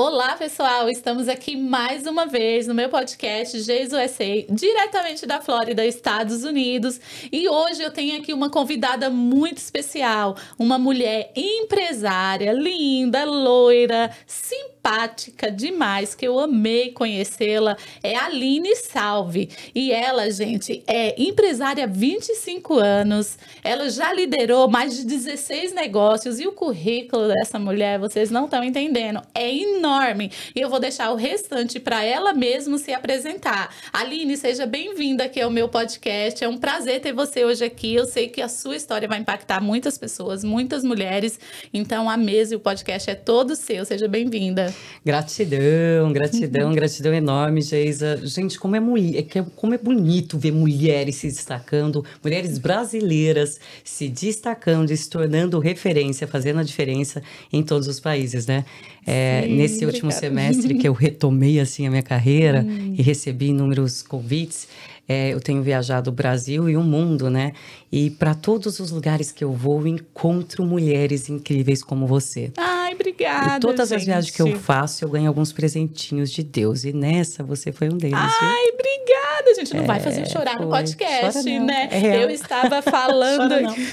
Olá, pessoal! Estamos aqui mais uma vez no meu podcast Jesus USA, diretamente da Flórida, Estados Unidos. E hoje eu tenho aqui uma convidada muito especial, uma mulher empresária, linda, loira, simpática simpática demais, que eu amei conhecê-la, é Aline Salve. E ela, gente, é empresária há 25 anos, ela já liderou mais de 16 negócios e o currículo dessa mulher, vocês não estão entendendo, é enorme. E eu vou deixar o restante para ela mesma se apresentar. Aline, seja bem-vinda aqui ao meu podcast. É um prazer ter você hoje aqui. Eu sei que a sua história vai impactar muitas pessoas, muitas mulheres. Então, a mesa e o podcast é todo seu. Seja bem-vinda. Gratidão, uhum. gratidão, gratidão enorme, Geisa. Gente, como é, mulher, é é, como é bonito ver mulheres se destacando, mulheres brasileiras se destacando e se tornando referência, fazendo a diferença em todos os países, né? É, Sim, nesse obrigada. último semestre que eu retomei assim a minha carreira hum. e recebi inúmeros convites, é, eu tenho viajado o Brasil e o mundo, né? E para todos os lugares que eu vou, encontro mulheres incríveis como você. Ah! Ai, obrigada. E todas gente. as viagens que eu faço, eu ganho alguns presentinhos de Deus. E nessa você foi um deles. Ai, obrigada, gente. Não é, vai fazer é, chorar foi. no podcast, Chora né? É eu estava falando. aqui...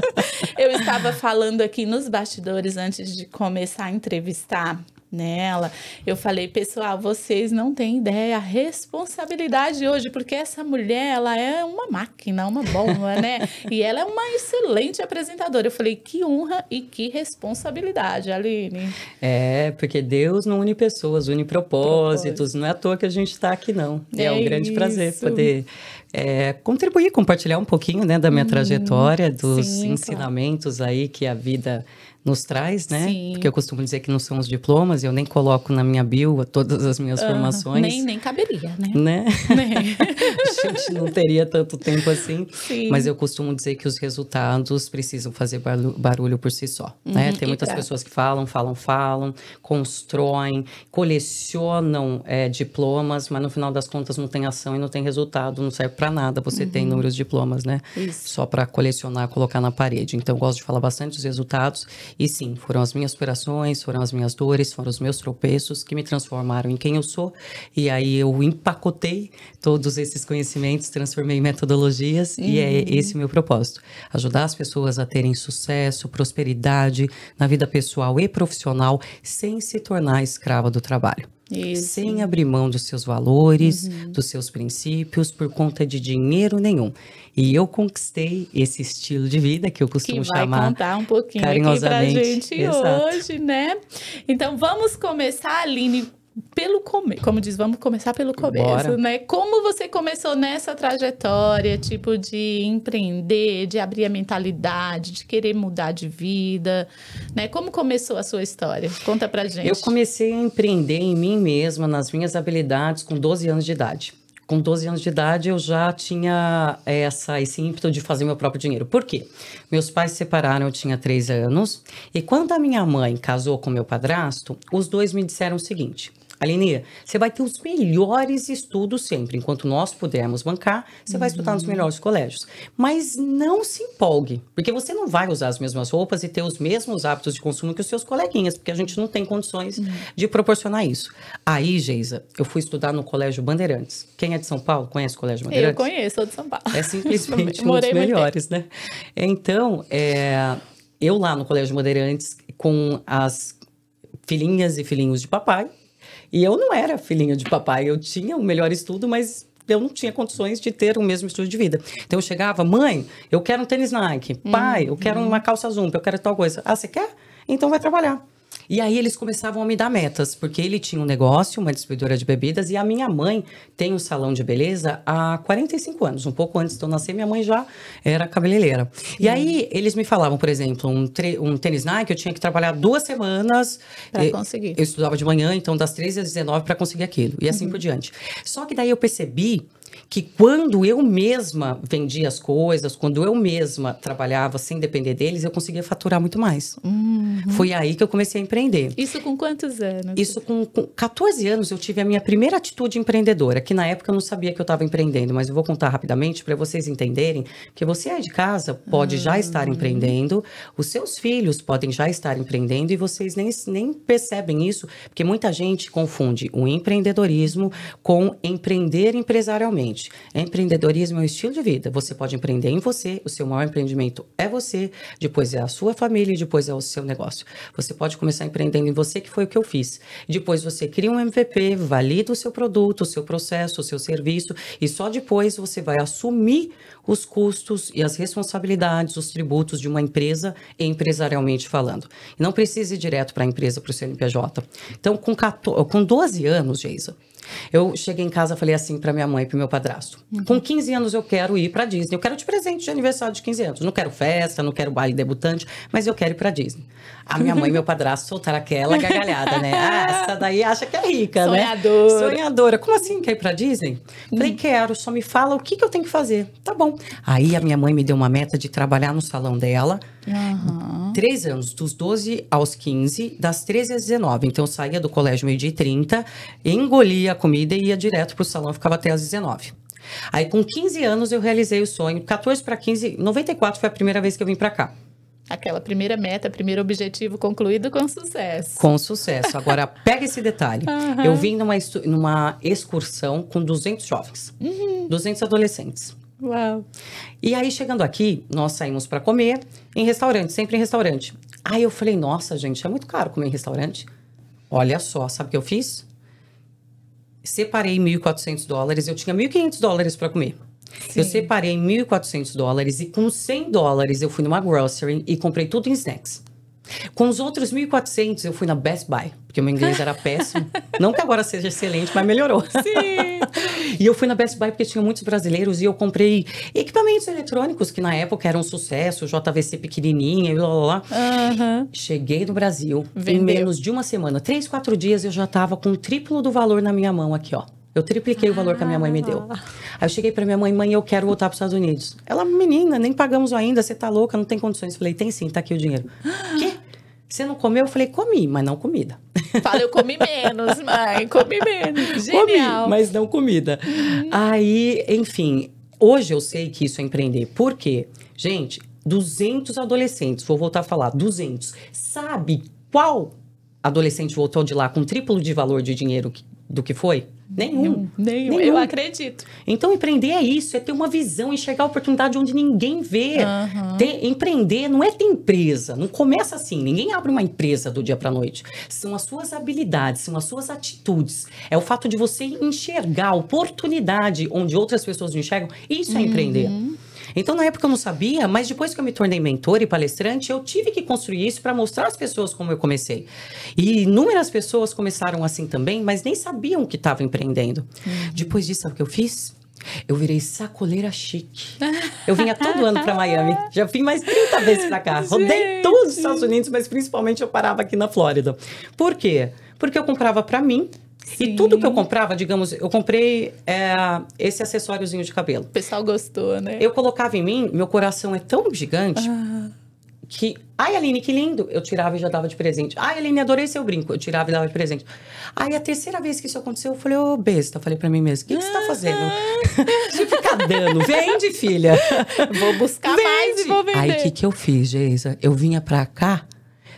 eu estava falando aqui nos bastidores antes de começar a entrevistar nela. Eu falei, pessoal, vocês não têm ideia a responsabilidade hoje, porque essa mulher, ela é uma máquina, uma bomba, né? E ela é uma excelente apresentadora. Eu falei, que honra e que responsabilidade, Aline. É, porque Deus não une pessoas, une propósitos. Não é à toa que a gente está aqui, não. É, é um grande prazer poder é, contribuir, compartilhar um pouquinho né, da minha hum, trajetória, dos sim, ensinamentos claro. aí que a vida nos traz, né? Sim. Porque eu costumo dizer que não são os diplomas, eu nem coloco na minha bio todas as minhas uh, formações. Nem, nem caberia, né? Né? né? a gente não teria tanto tempo assim. Sim. Mas eu costumo dizer que os resultados precisam fazer barulho por si só, né? uhum, né? Tem muitas pra... pessoas que falam, falam, falam, constroem, colecionam é, diplomas, mas no final das contas não tem ação e não tem resultado, não serve para nada você uhum. ter inúmeros diplomas, né? Isso. Só para colecionar, colocar na parede. Então, eu gosto de falar bastante dos resultados e sim, foram as minhas operações, foram as minhas dores, foram os meus tropeços que me transformaram em quem eu sou. E aí eu empacotei todos esses conhecimentos, transformei em metodologias sim. e é uhum. esse meu propósito: ajudar as pessoas a terem sucesso, prosperidade na vida pessoal e profissional sem se tornar escrava do trabalho. Isso. Sem abrir mão dos seus valores, uhum. dos seus princípios, por conta de dinheiro nenhum. E eu conquistei esse estilo de vida que eu costumo que vai chamar. contar um pouquinho carinhosamente. aqui pra gente Exato. hoje, né? Então vamos começar, Aline pelo começo, como diz, vamos começar pelo começo, Bora. né? Como você começou nessa trajetória, tipo de empreender, de abrir a mentalidade, de querer mudar de vida, né? Como começou a sua história? Conta pra gente. Eu comecei a empreender em mim mesma, nas minhas habilidades com 12 anos de idade. Com 12 anos de idade, eu já tinha eh, essa, esse ímpeto de fazer meu próprio dinheiro. Por quê? Meus pais se separaram, eu tinha 3 anos. E quando a minha mãe casou com meu padrasto, os dois me disseram o seguinte: Aline, você vai ter os melhores estudos sempre. Enquanto nós pudermos bancar, você uhum. vai estudar nos melhores colégios. Mas não se empolgue, porque você não vai usar as mesmas roupas e ter os mesmos hábitos de consumo que os seus coleguinhas, porque a gente não tem condições uhum. de proporcionar isso. Aí, Geisa, eu fui estudar no Colégio Bandeirantes. Quem é de São Paulo conhece o Colégio Bandeirantes? Eu conheço, sou de São Paulo. É simplesmente um dos melhores, né? Então, é, eu lá no Colégio Bandeirantes, com as filhinhas e filhinhos de papai, e eu não era filhinha de papai, eu tinha o melhor estudo, mas eu não tinha condições de ter o mesmo estilo de vida. Então eu chegava, mãe, eu quero um tênis Nike, pai, eu quero uhum. uma calça Zumba, eu quero tal coisa. Ah, você quer? Então vai trabalhar. E aí eles começavam a me dar metas, porque ele tinha um negócio, uma distribuidora de bebidas, e a minha mãe tem um salão de beleza há 45 anos, um pouco antes de eu nascer, minha mãe já era cabeleireira. Sim. E aí eles me falavam, por exemplo, um, um tênis Nike, eu tinha que trabalhar duas semanas. Pra eh, conseguir. Eu estudava de manhã, então das 13 às 19 para conseguir aquilo, e assim uhum. por diante. Só que daí eu percebi que quando eu mesma vendia as coisas, quando eu mesma trabalhava sem depender deles, eu conseguia faturar muito mais. Uhum. Foi aí que eu comecei a empreender. Isso com quantos anos? Isso com, com 14 anos eu tive a minha primeira atitude empreendedora, que na época eu não sabia que eu estava empreendendo, mas eu vou contar rapidamente para vocês entenderem que você é de casa, pode uhum. já estar uhum. empreendendo, os seus filhos podem já estar empreendendo e vocês nem, nem percebem isso, porque muita gente confunde o empreendedorismo com empreender empresarialmente. Novamente, empreendedorismo é um estilo de vida. Você pode empreender em você, o seu maior empreendimento é você, depois é a sua família e depois é o seu negócio. Você pode começar empreendendo em você, que foi o que eu fiz. Depois você cria um MVP, valida o seu produto, o seu processo, o seu serviço e só depois você vai assumir os custos e as responsabilidades, os tributos de uma empresa empresarialmente falando. Não precise ir direto para a empresa, para o CNPJ. Então, com, 14, com 12 anos, Geisa, eu cheguei em casa falei assim para minha mãe e pro meu padrasto: uhum. com 15 anos eu quero ir para Disney. Eu quero de presente de aniversário de 15 anos. Não quero festa, não quero baile debutante, mas eu quero ir para Disney. A minha mãe e meu padrasto soltaram aquela gargalhada, né? Ah, essa daí acha que é rica, né? Sonhadora. né? Sonhadora. Como assim quer ir para Disney? Uhum. Falei: quero, só me fala o que, que eu tenho que fazer. Tá bom. Aí a minha mãe me deu uma meta de trabalhar no salão dela. Uhum Três anos, dos 12 aos 15, das 13 às 19. Então, eu saía do colégio meio-dia e 30, engolia a comida e ia direto pro salão, ficava até às 19. Aí, com 15 anos, eu realizei o sonho. 14 para 15, 94 foi a primeira vez que eu vim para cá. Aquela primeira meta, primeiro objetivo concluído com sucesso. Com sucesso. Agora, pega esse detalhe. Uhum. Eu vim numa, numa excursão com 200 jovens, uhum. 200 adolescentes. Uau. E aí, chegando aqui, nós saímos para comer em restaurante, sempre em restaurante. Aí eu falei, nossa, gente, é muito caro comer em restaurante. Olha só, sabe o que eu fiz? Separei 1.400 dólares, eu tinha 1.500 dólares para comer. Sim. Eu separei 1.400 dólares e com 100 dólares eu fui numa grocery e comprei tudo em snacks. Com os outros 1.400, eu fui na Best Buy, porque meu inglês era péssimo. Não que agora seja excelente, mas melhorou. Sim. e eu fui na Best Buy porque tinha muitos brasileiros e eu comprei equipamentos eletrônicos que na época eram um sucesso, JVC pequenininha e blá blá blá. Uhum. Cheguei no Brasil, Vendeu. em menos de uma semana, três, quatro dias, eu já tava com o triplo do valor na minha mão aqui, ó. Eu tripliquei ah, o valor que a minha mãe me deu. Ah. Aí eu cheguei para minha mãe, mãe, eu quero voltar para os Estados Unidos. Ela, menina, nem pagamos ainda, você tá louca, não tem condições. falei, tem sim, tá aqui o dinheiro. Quê? Você não comeu? Eu falei, comi, mas não comida. Falei eu comi menos, mãe, comi menos. Genial. Comi, mas não comida. Uhum. Aí, enfim, hoje eu sei que isso é empreender. Por quê? Gente, 200 adolescentes, vou voltar a falar, 200. Sabe qual adolescente voltou de lá com triplo de valor de dinheiro do que foi? Nenhum. Nenhum. Eu acredito. Então, empreender é isso, é ter uma visão, enxergar a oportunidade onde ninguém vê. Uhum. Ter, empreender não é ter empresa, não começa assim. Ninguém abre uma empresa do dia para noite. São as suas habilidades, são as suas atitudes. É o fato de você enxergar a oportunidade onde outras pessoas não enxergam. Isso é uhum. empreender. Então, na época eu não sabia, mas depois que eu me tornei mentor e palestrante, eu tive que construir isso para mostrar às pessoas como eu comecei. E inúmeras pessoas começaram assim também, mas nem sabiam que estava empreendendo. Uhum. Depois disso, sabe o que eu fiz? Eu virei sacoleira chique. Eu vinha todo ano para Miami. Já vim mais 30 vezes para cá. Rodei todos os Estados Unidos, mas principalmente eu parava aqui na Flórida. Por quê? Porque eu comprava para mim Sim. E tudo que eu comprava, digamos, eu comprei é, esse acessóriozinho de cabelo. O pessoal gostou, né? Eu colocava em mim, meu coração é tão gigante ah. que. Ai, Aline, que lindo! Eu tirava e já dava de presente. Ai, Aline, adorei seu brinco. Eu tirava e dava de presente. Aí a terceira vez que isso aconteceu, eu falei, ô oh, besta, falei pra mim mesmo, o que, que você tá ah. fazendo? de ficar dando. Vende, filha. Vou buscar Vende. mais e vou vender. Aí o que, que eu fiz, Geisa? Eu vinha pra cá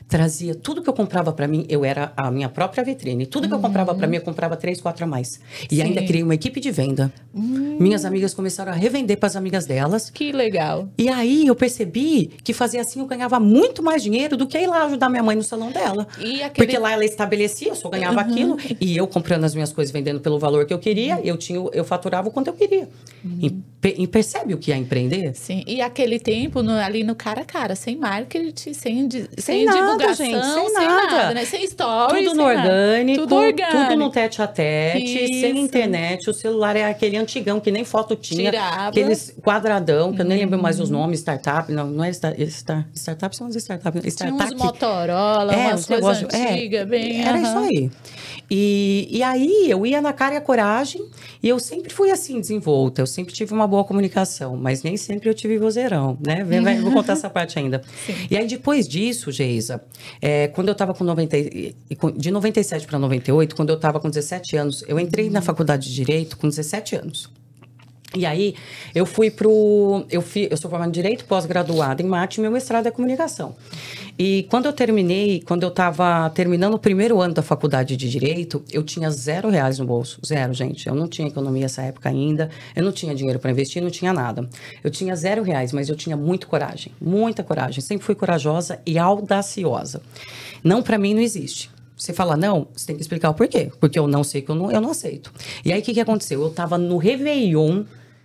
trazia tudo que eu comprava para mim, eu era a minha própria vitrine. Tudo que eu comprava para uhum. mim, eu comprava três, quatro a mais. E Sim. ainda criei uma equipe de venda. Uhum. Minhas amigas começaram a revender para as amigas delas. Que legal. E aí eu percebi que fazer assim eu ganhava muito mais dinheiro do que ir lá ajudar minha mãe no salão dela. Aquele... Porque lá ela estabelecia, eu só ganhava uhum. aquilo e eu comprando as minhas coisas, vendendo pelo valor que eu queria, uhum. eu tinha, eu faturava o quanto eu queria. Uhum. E, e, percebe o que é empreender? Sim. E aquele tempo no, ali no cara a cara, sem marketing, sem sem, sem nada, gente, sem, sem nada. nada. né? Sem stories, Tudo no orgânico, tudo orgânico, tudo no tete a tete, Isso. sem internet. O celular é aquele antigão que nem foto tinha. Tirava. Aqueles quadradão, que eu nem lembro mais os uhum. nomes, startup. Não, não é star, startup, são as startups. Startup. Tinha uns Motorola, é, umas coisas é, antigas. É, bem, era uh -huh. isso aí. E, e aí eu ia na cara e a coragem, e eu sempre fui assim, desenvolta, eu sempre tive uma boa comunicação, mas nem sempre eu tive vozeirão, né? Vou contar essa parte ainda. Sim. E aí depois disso, Geisa, é, quando eu tava com 90, de 97 para 98, quando eu tava com 17 anos, eu entrei na uhum. faculdade de Direito com 17 anos. E aí, eu fui pro. Eu, fui, eu sou formada em Direito, pós-graduada em Mate, meu mestrado é Comunicação. E quando eu terminei, quando eu estava terminando o primeiro ano da faculdade de Direito, eu tinha zero reais no bolso. Zero, gente. Eu não tinha economia essa época ainda, eu não tinha dinheiro para investir, não tinha nada. Eu tinha zero reais, mas eu tinha muito coragem, muita coragem. Sempre fui corajosa e audaciosa. Não, para mim, não existe. Você fala não, você tem que explicar o porquê. Porque eu não sei que eu não, eu não aceito. E aí, o que, que aconteceu? Eu estava no Réveillon,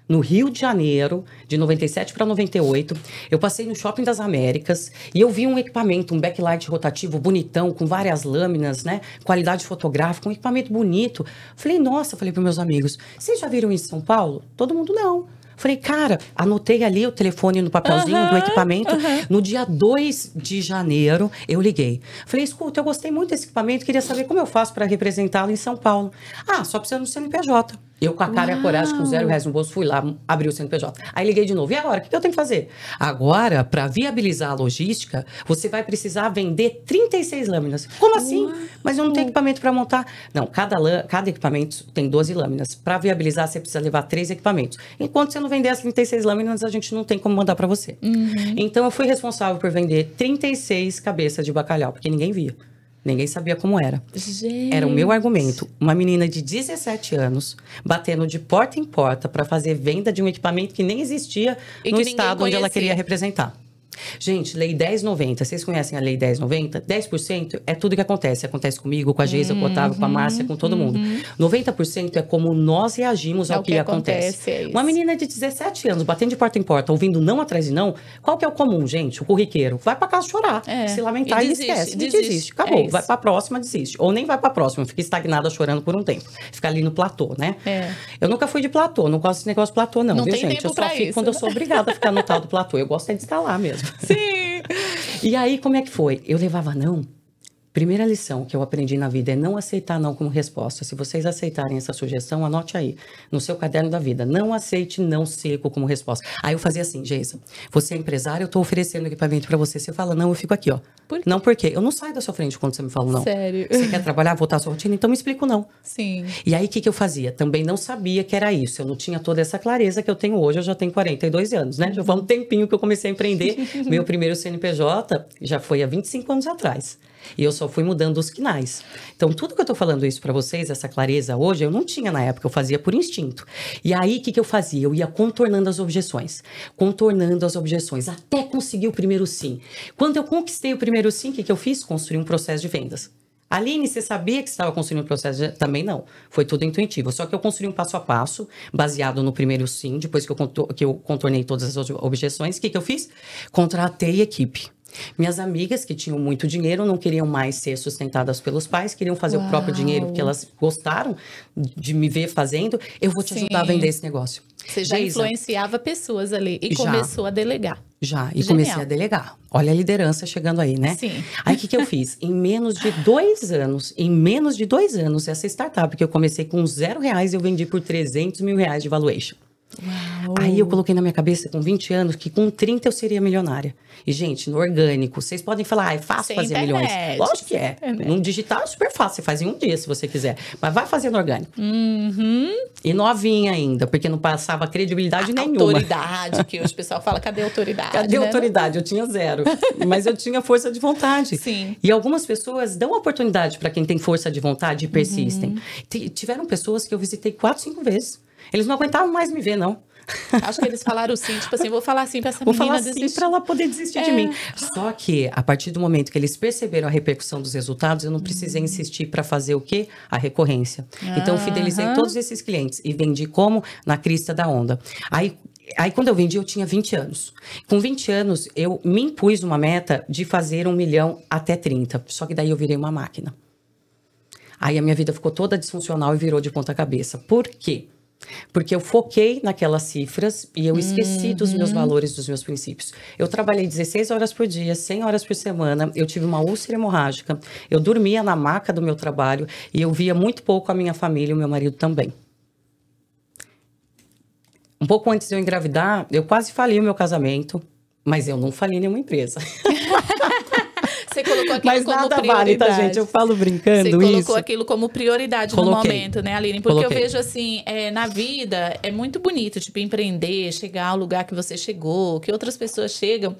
no Rio de Janeiro, de 97 para 98. Eu passei no Shopping das Américas e eu vi um equipamento, um backlight rotativo bonitão, com várias lâminas, né? Qualidade fotográfica, um equipamento bonito. Falei, nossa, falei para meus amigos, vocês já viram isso em São Paulo? Todo mundo não. Falei, cara, anotei ali o telefone no papelzinho uhum, do equipamento. Uhum. No dia 2 de janeiro, eu liguei. Falei, escuta, eu gostei muito desse equipamento, queria saber como eu faço para representá-lo em São Paulo. Ah, só precisa no CNPJ. Eu com a cara e a coragem, com zero reais no bolso, fui lá, abri o CNPJ. Aí liguei de novo. E agora? O que eu tenho que fazer? Agora, para viabilizar a logística, você vai precisar vender 36 lâminas. Como assim? Uau. Mas eu não tenho equipamento para montar. Não, cada, cada equipamento tem 12 lâminas. Para viabilizar, você precisa levar três equipamentos. Enquanto você não vender as 36 lâminas, a gente não tem como mandar para você. Uhum. Então, eu fui responsável por vender 36 cabeças de bacalhau, porque ninguém via. Ninguém sabia como era. Gente. Era o meu argumento. Uma menina de 17 anos batendo de porta em porta para fazer venda de um equipamento que nem existia e no estado onde ela queria representar. Gente, Lei 1090, vocês conhecem a Lei 1090? 10% é tudo que acontece. Acontece comigo, com a Geisa, uhum, com o Otávio, com a Márcia, com todo uhum, mundo. 90% uhum. é como nós reagimos é ao é que, que, acontece. acontece. É Uma menina de 17 anos, batendo de porta em porta, ouvindo não atrás de não, qual que é o comum, gente? O corriqueiro. Vai para casa chorar, é. se lamentar e, desiste, e esquece. Desiste. E desiste. Acabou. É vai para próxima, desiste. Ou nem vai para próxima, fica estagnada chorando por um tempo. Fica ali no platô, né? É. Eu nunca fui de platô, não gosto desse negócio de platô, não, não viu, gente? Eu só fico isso. quando eu sou obrigada a ficar no tal do platô. Eu gosto é de escalar mesmo. Sim! E aí, como é que foi? Eu levava, não, Primeira lição que eu aprendi na vida é não aceitar não como resposta. Se vocês aceitarem essa sugestão, anote aí no seu caderno da vida. Não aceite não seco como resposta. Aí eu fazia assim, Geisa, você é empresário, eu estou oferecendo equipamento para você. Você fala não, eu fico aqui, ó. Por Não porque eu não saio da sua frente quando você me fala não. Sério? Você quer trabalhar, voltar à sua rotina, então me explico não. Sim. E aí o que, que eu fazia? Também não sabia que era isso. Eu não tinha toda essa clareza que eu tenho hoje. Eu já tenho 42 anos, né? Já foi um tempinho que eu comecei a empreender. Meu primeiro CNPJ já foi há 25 anos atrás. E eu só fui mudando os quinais. Então, tudo que eu tô falando isso para vocês, essa clareza hoje, eu não tinha na época, eu fazia por instinto. E aí, o que, que eu fazia? Eu ia contornando as objeções, contornando as objeções, até conseguir o primeiro sim. Quando eu conquistei o primeiro sim, o que, que eu fiz? Construí um processo de vendas. Aline, você sabia que estava construindo um processo? De... Também não. Foi tudo intuitivo. Só que eu construí um passo a passo, baseado no primeiro sim, depois que eu, contor... que eu contornei todas as objeções. O que, que eu fiz? Contratei equipe. Minhas amigas que tinham muito dinheiro não queriam mais ser sustentadas pelos pais, queriam fazer Uau. o próprio dinheiro porque elas gostaram de me ver fazendo. Eu vou te Sim. ajudar a vender esse negócio. Você já Geisa, influenciava pessoas ali e já, começou a delegar. Já, e Genial. comecei a delegar. Olha a liderança chegando aí, né? Sim. Aí o que, que eu fiz? Em menos de dois anos, em menos de dois anos, essa startup que eu comecei com zero reais, eu vendi por 300 mil reais de valuation. Uau. Aí eu coloquei na minha cabeça com 20 anos que com 30 eu seria milionária. E, gente, no orgânico, vocês podem falar, ah, é fácil Sem fazer internet. milhões. Lógico que é. No digital é super fácil, você faz em um dia se você quiser. Mas vai fazendo orgânico. Uhum. E novinha ainda, porque não passava credibilidade a nenhuma. Autoridade, que hoje o pessoal fala, cadê autoridade? Cadê né? autoridade? Eu tinha zero. mas eu tinha força de vontade. Sim. E algumas pessoas dão oportunidade para quem tem força de vontade e persistem. Uhum. Tiveram pessoas que eu visitei quatro, cinco vezes eles não aguentavam mais me ver, não. Acho que eles falaram sim, tipo assim, vou falar sim pra essa vou menina falar sim pra ela poder desistir é. de mim. Só que, a partir do momento que eles perceberam a repercussão dos resultados, eu não precisei hum. insistir para fazer o quê? A recorrência. Ah, então, fidelizei todos esses clientes e vendi como? Na crista da onda. Aí, Aí, quando eu vendi, eu tinha 20 anos. Com 20 anos, eu me impus uma meta de fazer um milhão até 30. Só que daí eu virei uma máquina. Aí a minha vida ficou toda disfuncional e virou de ponta cabeça. Por quê? Porque eu foquei naquelas cifras e eu esqueci uhum. dos meus uhum. valores, dos meus princípios. Eu trabalhei 16 horas por dia, 100 horas por semana, eu tive uma úlcera hemorrágica, eu dormia na maca do meu trabalho e eu via muito pouco a minha família e o meu marido também. Um pouco antes de eu engravidar, eu quase falhei o meu casamento, mas eu não falhei nenhuma empresa. Você colocou aquilo Mas como nada prioridade. vale, tá, gente? Eu falo brincando Você colocou isso. aquilo como prioridade Coloquei. no momento, né, Aline? Porque Coloquei. eu vejo assim, é, na vida é muito bonito, tipo, empreender, chegar ao lugar que você chegou, que outras pessoas chegam.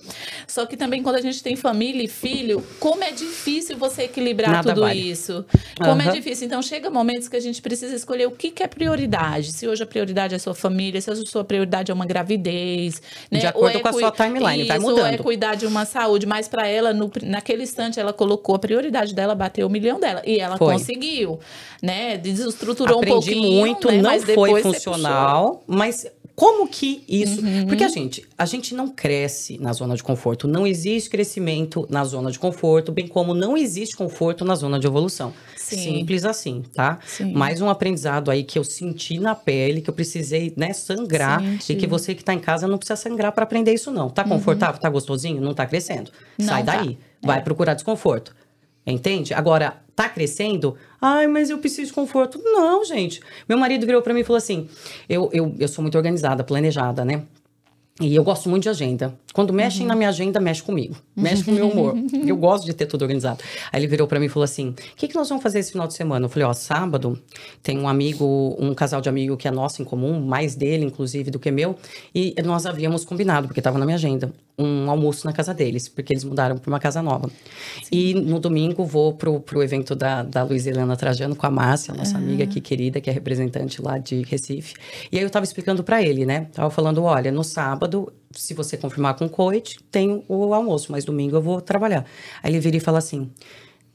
Só que também quando a gente tem família e filho, como é difícil você equilibrar nada tudo vale. isso. Como uhum. é difícil. Então, chega momentos que a gente precisa escolher o que, que é prioridade. Se hoje a prioridade é a sua família, se a sua prioridade é uma gravidez, né? De acordo é com a sua timeline, isso, vai mudando. Ou é cuidar de uma saúde, mas para ela, no, naquele instante ela colocou a prioridade dela, bateu o milhão dela. E ela foi. conseguiu, né? Desestruturou Aprendi um pouquinho. muito, né? não mas foi funcional, mas como que isso? Uhum. Porque a gente, a gente não cresce na zona de conforto, não existe crescimento na zona de conforto, bem como não existe conforto na zona de evolução. Sim. Simples assim, tá? Sim. Mais um aprendizado aí que eu senti na pele, que eu precisei, né, sangrar Sente. e que você que tá em casa não precisa sangrar para aprender isso não. Tá uhum. confortável? Uhum. Tá gostosinho? Não tá crescendo. Não Sai tá. daí. Vai é. procurar desconforto. Entende? Agora, tá crescendo? Ai, mas eu preciso de conforto. Não, gente. Meu marido virou para mim e falou assim: eu, eu, eu sou muito organizada, planejada, né? E eu gosto muito de agenda. Quando mexem uhum. na minha agenda, mexe comigo. Mexe com o meu humor. eu gosto de ter tudo organizado. Aí ele virou para mim e falou assim: o que, que nós vamos fazer esse final de semana? Eu falei: ó, sábado tem um amigo, um casal de amigo que é nosso em comum, mais dele, inclusive, do que meu. E nós havíamos combinado, porque estava na minha agenda um almoço na casa deles, porque eles mudaram para uma casa nova. Sim. E no domingo vou pro, pro evento da, da Luiz Helena Trajano com a Márcia, nossa ah. amiga aqui querida, que é representante lá de Recife. E aí eu estava explicando para ele, né? Tava falando, olha, no sábado, se você confirmar com o coit, tem o almoço, mas domingo eu vou trabalhar. Aí ele vira e fala assim: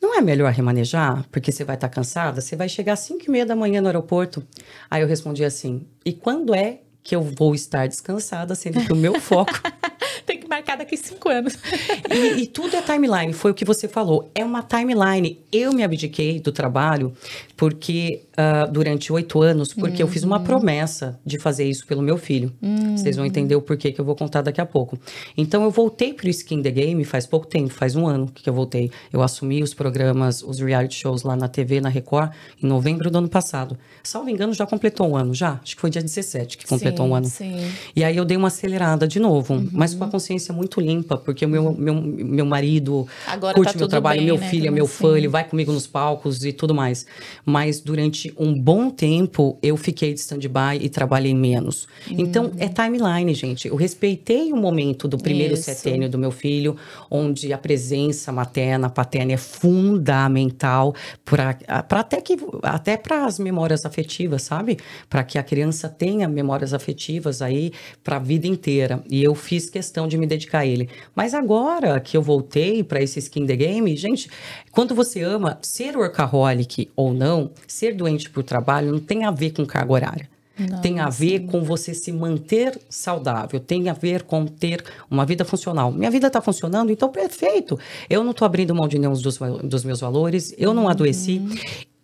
não é melhor remanejar, porque você vai estar tá cansada? Você vai chegar às 5 e meia da manhã no aeroporto? Aí eu respondi assim, e quando é que eu vou estar descansada, sendo que o meu foco. Tem que marcar daqui cinco anos. e, e, tudo é timeline, foi o que você falou. É uma timeline. Eu me abdiquei do trabalho porque uh, durante oito anos, porque uhum. eu fiz uma uhum. promessa de fazer isso pelo meu filho. Uhum. Vocês vão uhum. entender o porquê que eu vou contar daqui a pouco. Então, eu voltei pro Skin the Game faz pouco tempo, faz um ano que eu voltei. Eu assumi os programas, os reality shows lá na TV, na Record, em novembro do ano passado. Salvo engano, já completou um ano, já? Acho que foi dia 17 que completou sim, um ano. Sim. E aí eu dei uma acelerada de novo, uhum. mas com a consciência muito limpa, porque o meu, uhum. meu, meu marido Agora curte tá meu trabalho, bem, meu né? filho é meu assim. fã, ele vai comigo nos palcos e tudo mais. Mas durante durante um bom tempo eu fiquei de stand-by e trabalhei menos. Hum. Então, é timeline, gente. Eu respeitei o momento do primeiro Isso. setênio do meu filho, onde a presença materna, paterna é fundamental para até que até para as memórias afetivas, sabe? Para que a criança tenha memórias afetivas aí para a vida inteira. E eu fiz questão de me dedicar a ele. Mas agora que eu voltei para esse skin the game, gente, quando você ama ser workaholic ou não, ser doente sente por trabalho não tem a ver com carga horária. Não, tem a ver sim. com você se manter saudável, tem a ver com ter uma vida funcional. Minha vida está funcionando, então perfeito. Eu não estou abrindo mão de nenhum dos, dos meus valores, eu não uhum. adoeci.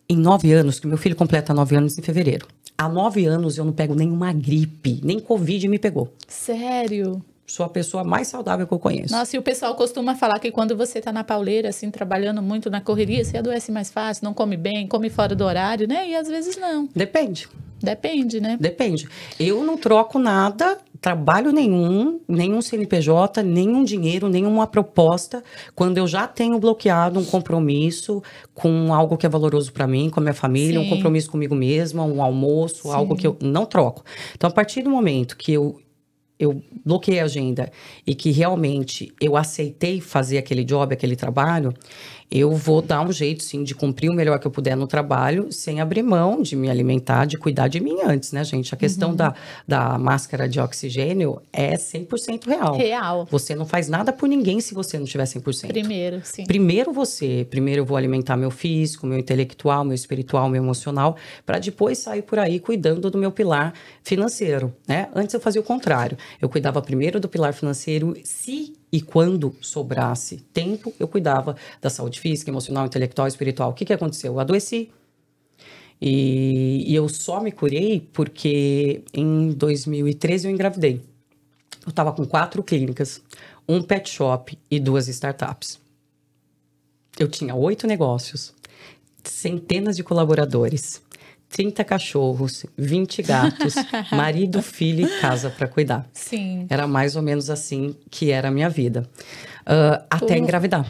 Em nove anos, que meu filho completa nove anos em fevereiro. Há nove anos eu não pego nenhuma gripe, nem Covid me pegou. Sério? sou a pessoa mais saudável que eu conheço. Nossa, e o pessoal costuma falar que quando você está na pauleira, assim, trabalhando muito na correria, você adoece mais fácil, não come bem, come fora do horário, né? E às vezes não. Depende. Depende, né? Depende. Eu não troco nada, trabalho nenhum, nenhum CNPJ, nenhum dinheiro, nenhuma proposta, quando eu já tenho bloqueado um compromisso com algo que é valoroso para mim, com a minha família, Sim. um compromisso comigo mesma, um almoço, Sim. algo que eu não troco. Então, a partir do momento que eu eu bloqueei a agenda e que realmente eu aceitei fazer aquele job, aquele trabalho, eu vou dar um jeito, sim, de cumprir o melhor que eu puder no trabalho, sem abrir mão de me alimentar, de cuidar de mim antes, né, gente? A questão uhum. da, da máscara de oxigênio é 100% real. Real. Você não faz nada por ninguém se você não tiver 100%. Primeiro, sim. Primeiro você. Primeiro eu vou alimentar meu físico, meu intelectual, meu espiritual, meu emocional, para depois sair por aí cuidando do meu pilar financeiro, né? Antes eu fazia o contrário. Eu cuidava primeiro do pilar financeiro, se e quando sobrasse tempo, eu cuidava da saúde física, emocional, intelectual, espiritual. O que, que aconteceu? Eu adoeci. E, e eu só me curei porque em 2013 eu engravidei. Eu estava com quatro clínicas, um pet shop e duas startups. Eu tinha oito negócios, centenas de colaboradores. 30 cachorros, 20 gatos, marido, filho e casa para cuidar. Sim. Era mais ou menos assim que era a minha vida. Uh, até engravidar.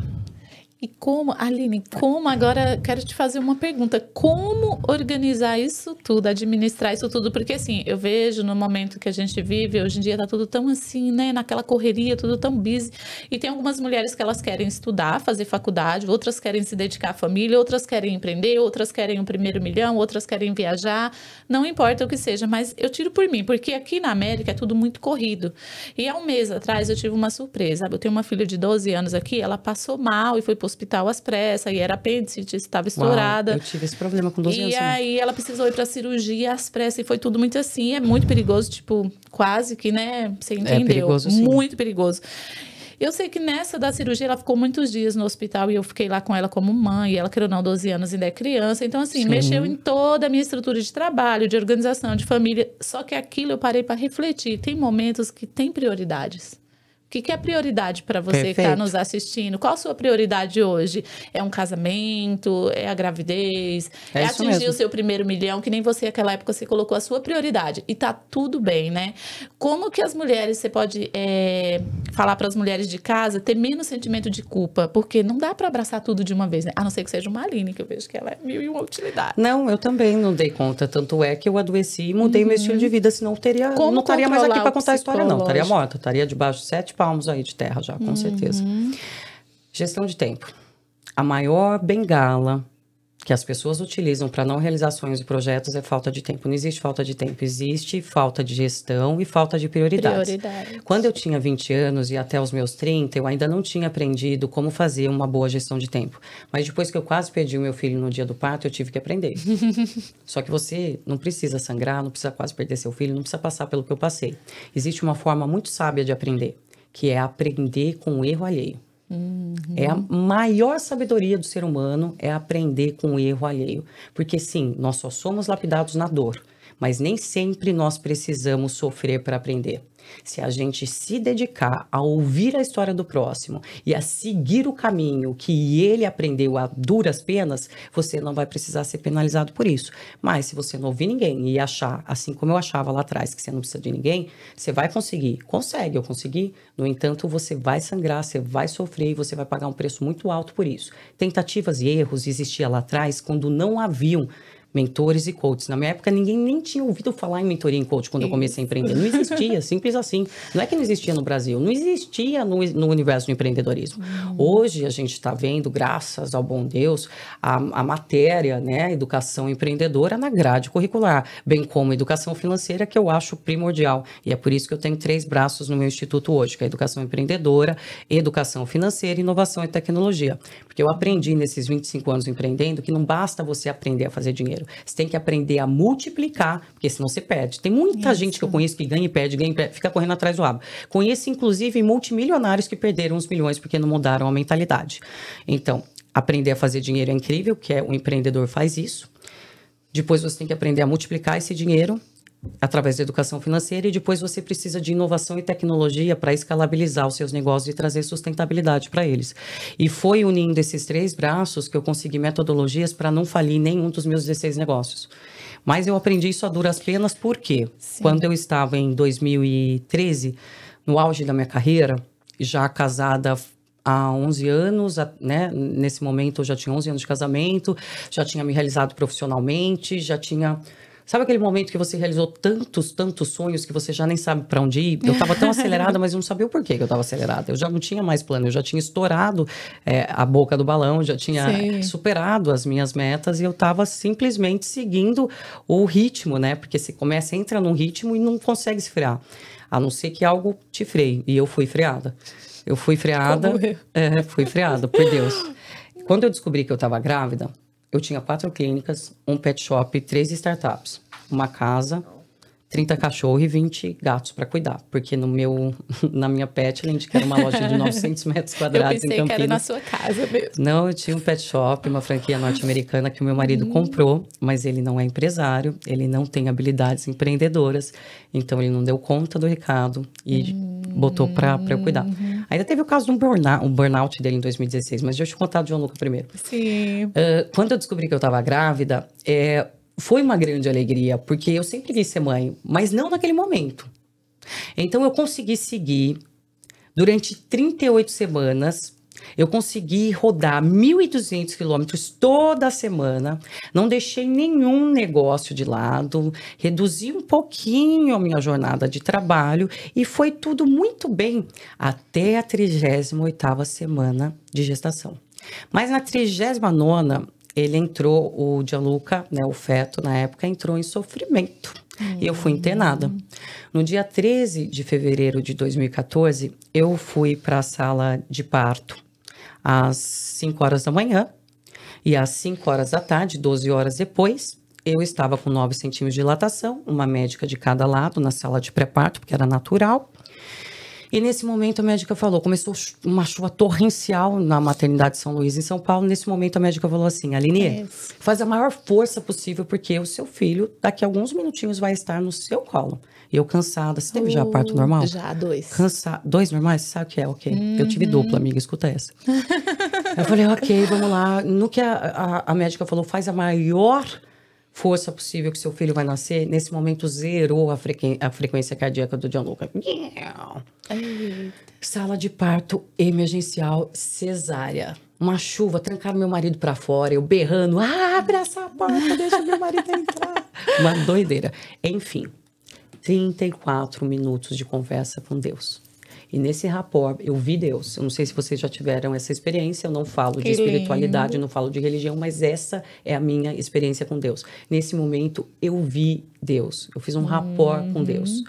E como, Aline, como agora quero te fazer uma pergunta: como organizar isso tudo, administrar isso tudo? Porque assim, eu vejo no momento que a gente vive, hoje em dia tá tudo tão assim, né? Naquela correria, tudo tão busy. E tem algumas mulheres que elas querem estudar, fazer faculdade, outras querem se dedicar à família, outras querem empreender, outras querem o um primeiro milhão, outras querem viajar. Não importa o que seja, mas eu tiro por mim, porque aqui na América é tudo muito corrido. E há um mês atrás eu tive uma surpresa. Eu tenho uma filha de 12 anos aqui, ela passou mal e foi pro hospital às pressas, e era apêndice, estava estourada. Uau, eu tive esse problema com 12 e anos. E aí né? ela precisou ir para cirurgia às pressas, e foi tudo muito assim. É muito perigoso, tipo, quase que, né? Você é entendeu? É perigoso, sim. Muito perigoso. Eu sei que nessa da cirurgia ela ficou muitos dias no hospital e eu fiquei lá com ela como mãe. E ela, criou não, 12 anos ainda é criança. Então, assim, Sim. mexeu em toda a minha estrutura de trabalho, de organização, de família. Só que aquilo eu parei para refletir. Tem momentos que tem prioridades. O que, que é prioridade para você tá Perfeito. que está nos assistindo? Qual a sua prioridade hoje? É um casamento? É a gravidez? É, é atingir mesmo. o seu primeiro milhão? Que nem você, naquela época, você colocou a sua prioridade. E tá tudo bem, né? Como que as mulheres, você pode é, falar para as mulheres de casa ter menos sentimento de culpa, porque não dá para abraçar tudo de uma vez, né? A não ser que seja uma Aline, que eu vejo que ela é mil e uma utilidade. Não, eu também não dei conta. Tanto é que eu adoeci e mudei uhum. meu estilo de uhum. vida, senão eu teria, Como não estaria mais aqui para contar a história, não. Estaria morta, estaria debaixo de sete palmos aí de terra já, com uhum. certeza. Gestão de tempo. A maior bengala que as pessoas utilizam para não realizações de projetos é falta de tempo. Não existe falta de tempo, existe falta de gestão e falta de prioridades. prioridades. Quando eu tinha 20 anos e até os meus 30, eu ainda não tinha aprendido como fazer uma boa gestão de tempo. Mas depois que eu quase perdi o meu filho no dia do parto, eu tive que aprender. Só que você não precisa sangrar, não precisa quase perder seu filho, não precisa passar pelo que eu passei. Existe uma forma muito sábia de aprender, que é aprender com o erro alheio. Uhum. É a maior sabedoria do ser humano é aprender com o erro alheio. Porque sim, nós só somos lapidados na dor, mas nem sempre nós precisamos sofrer para aprender. Se a gente se dedicar a ouvir a história do próximo e a seguir o caminho que ele aprendeu a duras penas, você não vai precisar ser penalizado por isso. Mas se você não ouvir ninguém e achar, assim como eu achava lá atrás, que você não precisa de ninguém, você vai conseguir. Consegue, eu consegui. No entanto, você vai sangrar, você vai sofrer e você vai pagar um preço muito alto por isso. Tentativas e erros existiam lá atrás quando não haviam mentores e coaches. Na minha época, ninguém nem tinha ouvido falar em mentoria e coach quando Isso. eu comecei a empreender. Não existia, simples assim. Não é que não existia no Brasil, não existia no, no universo do empreendedorismo. Uhum. Hoje, a gente está vendo, graças ao bom Deus, a, a matéria, né, educação empreendedora na grade curricular, bem como educação financeira, que eu acho primordial. E é por isso que eu tenho três braços no meu instituto hoje, que é educação empreendedora, educação financeira, inovação e tecnologia. Porque eu aprendi nesses 25 anos empreendendo que não basta você aprender a fazer dinheiro. Você tem que aprender a multiplicar, porque senão você perde. Tem muita Isso. gente que eu conheço que ganha e perde, ganha e perde, fica correndo atrás do rabo. Conheço, inclusive, multimilionários que perderam os milhões porque não mudaram a mentalidade. Então, aprender a fazer dinheiro é incrível, que é o empreendedor faz isso. Depois você tem que aprender a multiplicar esse dinheiro através da educação financeira e depois você precisa de inovação e tecnologia para escalabilizar os seus negócios e trazer sustentabilidade para eles. E foi unindo esses três braços que eu consegui metodologias para não falir nenhum dos meus 16 negócios. Mas eu aprendi isso a duras penas porque Sim. quando eu estava em 2013, no auge da minha carreira, já casada há 11 anos, né? Nesse momento eu já tinha 11 anos de casamento, já tinha me realizado profissionalmente, já tinha Sabe aquele momento que você realizou tantos, tantos sonhos que você já nem sabe para onde ir? Eu estava tão acelerada, mas eu não sabia o porquê que eu estava acelerada. Eu já não tinha mais plano, eu já tinha estourado é, a boca do balão, já tinha é, Sim. superado as minhas metas e eu estava simplesmente seguindo o ritmo, né? Porque você começa, entra num ritmo e não consegue se frear. A não ser que algo te freie. E eu fui freada. Eu fui freada. Eu. É, fui freada, por Deus. Quando eu descobri que eu estava grávida, eu tinha quatro clínicas, um pet shop, três startups, uma casa, 30 cachorros e 20 gatos para cuidar, porque no meu, na minha pet, a que era uma loja de 900 metros quadrados em Campinas. Eu pensei que era na sua casa mesmo. Não, eu tinha um pet shop, uma franquia norte-americana que o meu marido hum. comprou, mas ele não é empresário, ele não tem habilidades empreendedoras, então ele não deu conta do recado e hum. botou para eu cuidar. Hum. Ainda teve o caso de um, burnout, um burnout dele em 2016, mas deixa eu te contar do João Luca primeiro. Sim. Uh, quando eu descobri que eu estava grávida, é, foi uma grande alegria, porque eu sempre quis ser mãe, mas não naquele momento. Então eu consegui seguir durante 38 semanas eu consegui rodar 1.200 quilômetros toda semana, não deixei nenhum negócio de lado, reduzi um pouquinho a minha jornada de trabalho e foi tudo muito bem até a 38ª semana de gestação. Mas na 39ª, ele entrou, o Gianluca, né, o feto na época, entrou em sofrimento. E eu fui hum. internada. No dia 13 de fevereiro de 2014, eu fui para a sala de parto às 5 horas da manhã e às 5 horas da tarde, 12 horas depois, eu estava com 9 centímetros de dilatação, uma médica de cada lado na sala de pré-parto, porque era natural. E nesse momento a médica falou, começou uma chuva torrencial na maternidade São Luís, em São Paulo. Nesse momento a médica falou assim, Aline, é faz a maior força possível, porque o seu filho, daqui a alguns minutinhos, vai estar no seu colo. E eu cansada. Você teve uh, já parto uh, normal? Já, dois. Cansa... Dois normais? Você sabe o que é, ok. Uhum. Eu tive uhum. dupla, amiga, escuta essa. eu falei, ok, vamos lá. No que a, a, a médica falou, faz a maior força possível que seu filho vai nascer, nesse momento zerou a, frequ... a frequência cardíaca do Gianluca. Yeah. Sala de parto emergencial cesárea. Uma chuva, trancaram meu marido para fora, eu berrando, ah, abre essa porta, deixa meu marido entrar. Uma doideira. Enfim, 34 minutos de conversa com Deus. E nesse rapport, eu vi Deus. Eu não sei se vocês já tiveram essa experiência, eu não falo que de espiritualidade, lindo. não falo de religião, mas essa é a minha experiência com Deus. Nesse momento, eu vi Deus. Eu fiz um rapport uhum. com Deus.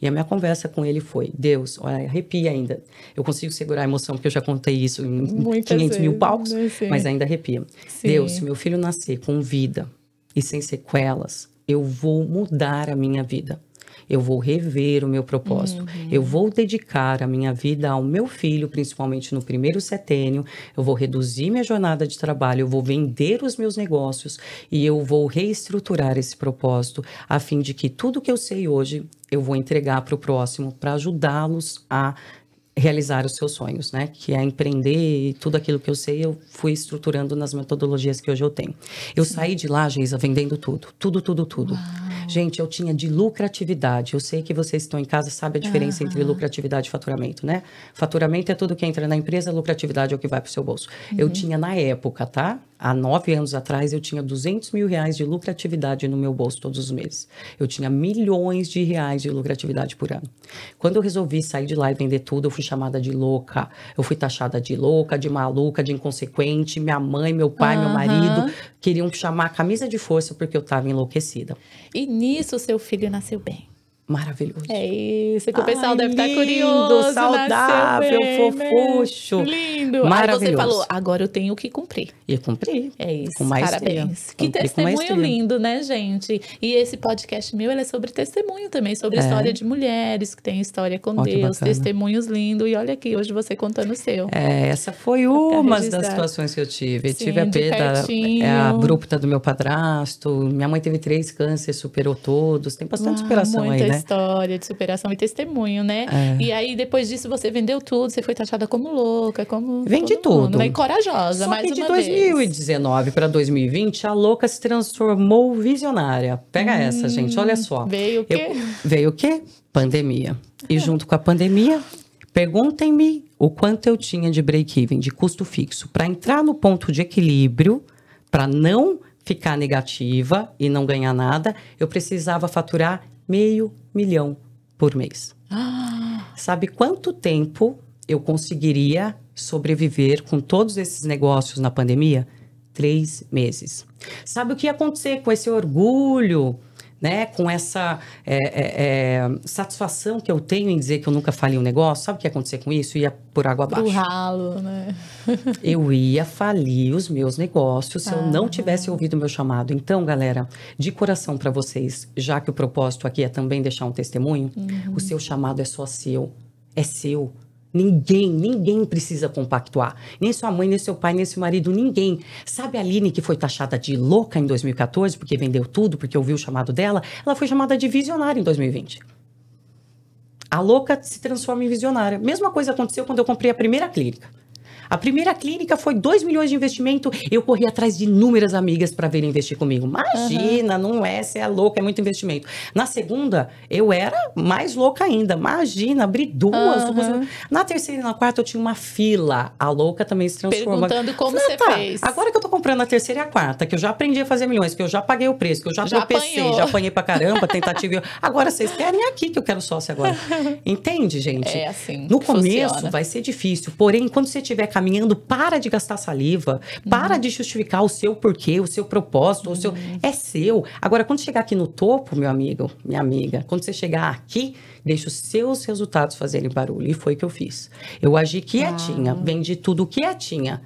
E a minha conversa com ele foi: Deus, olha, arrepia ainda. Eu consigo segurar a emoção, porque eu já contei isso em Muitas 500 vezes, mil palcos, mas ainda arrepia. Sim. Deus, se meu filho nascer com vida e sem sequelas, eu vou mudar a minha vida eu vou rever o meu propósito, uhum. eu vou dedicar a minha vida ao meu filho, principalmente no primeiro setênio, eu vou reduzir minha jornada de trabalho, eu vou vender os meus negócios e eu vou reestruturar esse propósito a fim de que tudo que eu sei hoje eu vou entregar para o próximo para ajudá-los a realizar os seus sonhos, né? Que é empreender e tudo aquilo que eu sei, eu fui estruturando nas metodologias que hoje eu tenho. Eu Sim. saí de lá, Geisa, vendendo tudo, tudo, tudo, tudo. Uau. Gente, eu tinha de lucratividade. Eu sei que vocês estão em casa, sabe a diferença uhum. entre lucratividade e faturamento, né? Faturamento é tudo que entra na empresa, lucratividade é o que vai para o seu bolso. Uhum. Eu tinha na época, tá? Há nove anos atrás, eu tinha 200 mil reais de lucratividade no meu bolso todos os meses. Eu tinha milhões de reais de lucratividade por ano. Quando eu resolvi sair de lá e vender tudo, eu fui chamada de louca. Eu fui taxada de louca, de maluca, de inconsequente. Minha mãe, meu pai, uhum. meu marido queriam chamar a camisa de força porque eu estava enlouquecida. E nisso seu filho nasceu bem maravilhoso. É isso, que o pessoal Ai, deve estar tá curioso. Saudável, né? fofuxo. Lindo. Maravilhoso. Aí você falou, agora eu tenho que cumprir. E cumprir. É isso. Com Parabéns. Cumpri que testemunho lindo, né, gente? E esse podcast meu, ele é sobre testemunho também, sobre é. história de mulheres que tem história com Deus, testemunhos lindos. E olha aqui, hoje você contando o seu. É, essa foi tá uma das situações que eu tive. Sim, tive a perda é, abrupta do meu padrasto. Minha mãe teve três cânceres, superou todos. Tem bastante Uau, ah, superação aí, né? Né? história de superação e testemunho, né? É. E aí, depois disso, você vendeu tudo, você foi taxada como louca, como. Vende tudo. Mundo, né? corajosa, Só mais que de 2019 para 2020, a louca se transformou visionária. Pega hum, essa, gente, olha só. Veio o quê? Eu... veio o quê? Pandemia. E junto com a pandemia, perguntem-me o quanto eu tinha de break-even, de custo fixo, para entrar no ponto de equilíbrio, para não ficar negativa e não ganhar nada, eu precisava faturar meio milhão por mês. Ah. Sabe quanto tempo eu conseguiria sobreviver com todos esses negócios na pandemia? Três meses. Sabe o que ia acontecer com esse orgulho né? Com essa é, é, é, satisfação que eu tenho em dizer que eu nunca falhei um negócio, sabe o que ia acontecer com isso? Eu ia por água abaixo. ralo, né? eu ia falir os meus negócios se ah, eu não ah. tivesse ouvido o meu chamado. Então, galera, de coração para vocês, já que o propósito aqui é também deixar um testemunho, uhum. o seu chamado é só seu. É seu Ninguém, ninguém precisa compactuar. Nem sua mãe, nem seu pai, nem seu marido, ninguém. Sabe a Aline que foi taxada de louca em 2014 porque vendeu tudo, porque ouviu o chamado dela? Ela foi chamada de visionária em 2020. A louca se transforma em visionária. Mesma coisa aconteceu quando eu comprei a primeira clínica. A primeira clínica foi 2 milhões de investimento. Eu corri atrás de inúmeras amigas para virem investir comigo. Imagina, uhum. não é, você é louca, é muito investimento. Na segunda, eu era mais louca ainda. Imagina, abri duas. Uhum. duas... Na terceira e na quarta, eu tinha uma fila. A louca também se transforma. Perguntando como você tá, fez. Agora que eu tô comprando a terceira e a quarta, que eu já aprendi a fazer milhões, que eu já paguei o preço, que eu já, já tropecei, apanhou. já apanhei pra caramba, tentativa. agora vocês querem aqui que eu quero sócio agora. Entende, gente? É assim. No começo funciona. vai ser difícil. Porém, quando você tiver caminhando, para de gastar saliva, para uhum. de justificar o seu porquê, o seu propósito, uhum. o seu. Uhum. É seu. Agora, quando chegar aqui no topo, meu amigo, minha amiga, quando você chegar aqui, deixa os seus resultados fazerem barulho. E foi o que eu fiz. Eu agi quietinha, ah. vendi tudo quietinha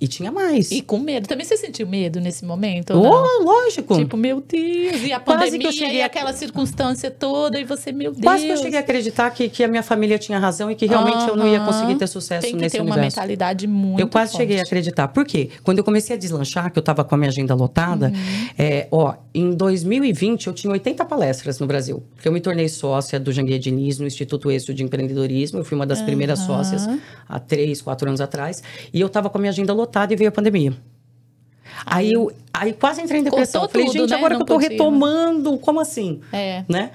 e tinha mais. E com medo. Também você sentiu medo nesse momento? Oh, lógico. Tipo, meu Deus, e a Quase pandemia, que eu cheguei e aquela a... circunstância toda, e você, meu Deus. Quase que eu cheguei a acreditar que, que a minha família tinha razão e que realmente uh -huh. eu não ia conseguir ter sucesso nesse universo. Tem que ter universo. uma mentalidade muito Eu quase forte. cheguei a acreditar. Por quê? Quando eu comecei a deslanchar, que eu estava com a minha agenda lotada, uhum. é, ó, em 2020 eu tinha 80 palestras no Brasil. Porque eu me tornei sócia do Janguia Diniz no Instituto Êxito de Empreendedorismo. Eu fui uma das primeiras sócias há três, quatro anos atrás. E eu estava com a minha agenda lotada e veio a pandemia. Aí eu aí quase entrei em depressão. Cortou Falei, tudo, gente, né? agora Não que eu tô podia. retomando, como assim? É. Né?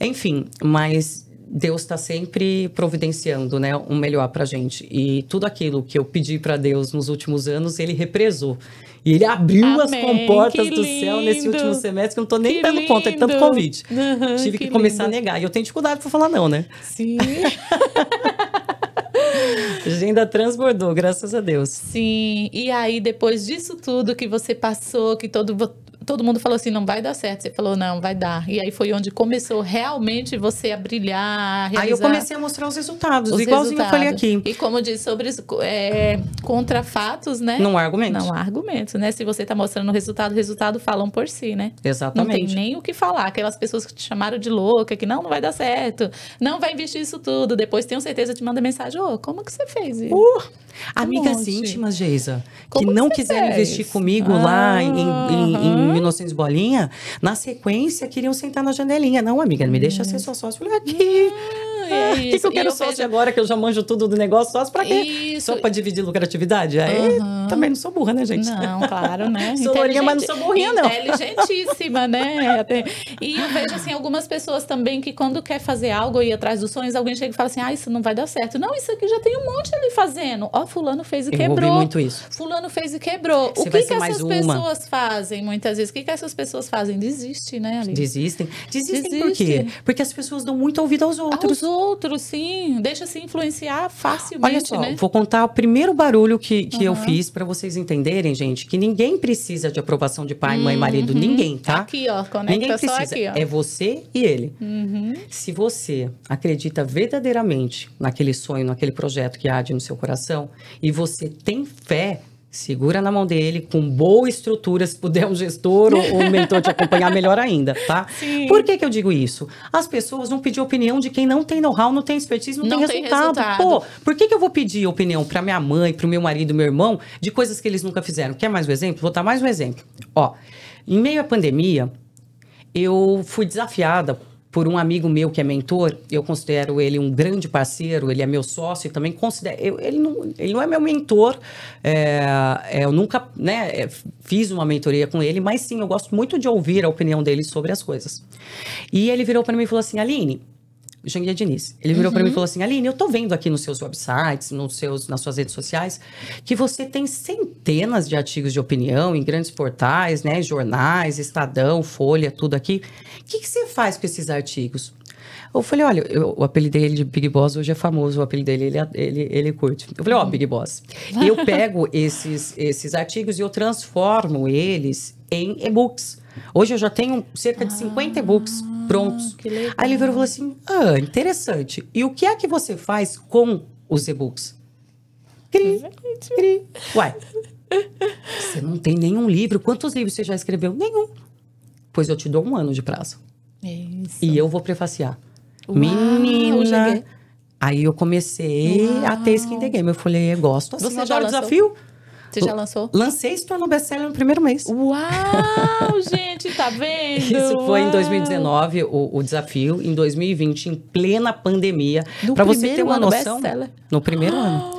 Enfim, mas Deus está sempre providenciando, né, um melhor pra gente. E tudo aquilo que eu pedi para Deus nos últimos anos, ele represou. E ele abriu Amém, as comportas do céu nesse último semestre, que eu não tô nem que dando lindo. conta de tanto convite. Uhum, Tive que, que começar a negar. E eu tenho dificuldade para falar não, né? Sim. Agenda transbordou, graças a Deus. Sim, e aí depois disso tudo que você passou, que todo, todo mundo falou assim, não vai dar certo. Você falou, não, vai dar. E aí foi onde começou realmente você a brilhar. A realizar... Aí eu comecei a mostrar os resultados, os igualzinho resultados. eu falei aqui. E como diz disse, sobre é, contra fatos, né? Não há argumento. Não há argumento, né? Se você está mostrando o resultado, o resultado falam por si, né? Exatamente. Não tem nem o que falar. Aquelas pessoas que te chamaram de louca, que não, não vai dar certo, não vai investir isso tudo. Depois tenho certeza te manda mensagem, ô, oh, como que você fez isso? Uh, amigas um íntimas, Geisa, que, não quiseram investir comigo ah, lá em, em, em 1900 uhum. bolinha, na sequência queriam sentar na janelinha. Não, amiga, me deixa uhum. ser só sócio. Eu falei, aqui, é isso. Ah, o que, que eu quero sócio vejo... agora que eu já manjo tudo do negócio? Sócio pra quê? Isso. Só pra dividir lucratividade? Aí uhum. também não sou burra, né, gente? Não, claro, né? sou lourinha, mas não sou burrinha, não. Inteligentíssima, né? E eu vejo, assim, algumas pessoas também que quando quer fazer algo e ir atrás dos sonhos, alguém chega e fala assim, ah, isso não vai dar certo. Não, isso aqui já tem um monte ali fazendo. Ó, fulano fez e eu quebrou. Eu muito isso. Fulano fez e quebrou. Você o que, que essas uma. pessoas fazem, muitas vezes? O que, que essas pessoas fazem? Desiste, né, ali? Desistem. Desistem, por quê? Porque as pessoas dão muito ouvido aos outros. Aos outros outro, sim, deixa se influenciar facilmente. Olha só, né? vou contar o primeiro barulho que, que uhum. eu fiz para vocês entenderem, gente, que ninguém precisa de aprovação de pai, mãe, marido, uhum. ninguém, tá? Aqui, ó, conecta ninguém precisa. só aqui, ó. É você e ele. Uhum. Se você acredita verdadeiramente naquele sonho, naquele projeto que há de no seu coração e você tem fé Segura na mão dele, com boa estrutura, se puder um gestor ou um mentor te acompanhar, melhor ainda, tá? Sim. Por que, que eu digo isso? As pessoas vão pedir opinião de quem não tem know-how, não tem expertise, não, não tem, tem resultado. resultado. Pô, por que, que eu vou pedir opinião para minha mãe, para o meu marido, meu irmão, de coisas que eles nunca fizeram? Quer mais um exemplo? Vou dar mais um exemplo. Ó, em meio à pandemia, eu fui desafiada por um amigo meu que é mentor, eu considero ele um grande parceiro, ele é meu sócio e também considero. Eu, ele, não, ele não é meu mentor, é, é, eu nunca né, é, fiz uma mentoria com ele, mas sim, eu gosto muito de ouvir a opinião dele sobre as coisas. E ele virou para mim e falou assim: Aline, Janguia Diniz. Ele virou para mim e uhum. falou assim: Aline, eu tô vendo aqui nos seus websites, nos seus, nas suas redes sociais, que você tem centenas de artigos de opinião em grandes portais, né? Jornais, Estadão, Folha, tudo aqui. O que, que você faz com esses artigos? Eu falei, olha, eu, o apelido dele de Big Boss hoje é famoso, o apelido dele, ele, ele, ele curte. Eu falei, ó, oh, Big Boss, eu pego esses, esses artigos e eu transformo eles em e-books. Hoje eu já tenho cerca de 50 ah, e-books prontos. Aí o livro falou assim: ah, interessante. E o que é que você faz com os e-books? Cri, cri. Uai, você não tem nenhum livro. Quantos livros você já escreveu? Nenhum. Pois eu te dou um ano de prazo. Isso. E eu vou prefaciar. Uau, Menina. Eu Aí eu comecei Uau. a ter skin the game. Eu falei, gosto assim, você adora o desafio. Você já lançou? Lancei e se tornou best-seller no primeiro mês. Uau, gente, tá vendo? Isso Uau. foi em 2019 o, o, desafio. Em 2020, em plena pandemia. Para você ter uma noção. No primeiro ano.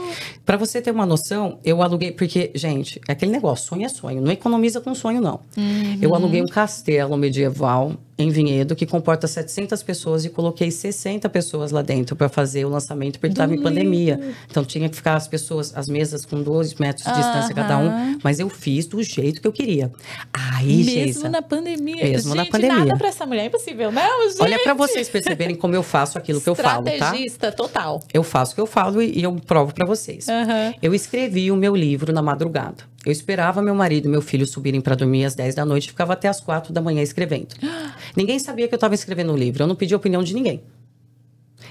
Para você ter uma noção, eu aluguei, porque, gente, é aquele negócio, sonho é sonho, não economiza com sonho, não. Uhum. Eu aluguei um castelo medieval em Vinhedo que comporta 700 pessoas e coloquei 60 pessoas lá dentro para fazer o lançamento porque estava em pandemia. Então tinha que ficar as pessoas, as mesas com 12 metros de uh -huh. distância cada um, mas eu fiz do jeito que eu queria. Aí, Mesmo Geisa, na pandemia. Mesmo gente, na pandemia. nada para essa mulher é impossível, não, gente. Olha para vocês perceberem como eu faço aquilo que eu falo, tá? Estrategista total. Eu faço o que eu falo e, e eu provo para vocês. Uh -huh. Eu escrevi o meu livro na madrugada. Eu esperava meu marido e meu filho subirem para dormir às 10 da noite e ficava até às 4 da manhã escrevendo. ninguém sabia que eu estava escrevendo um livro, eu não pedi opinião de ninguém.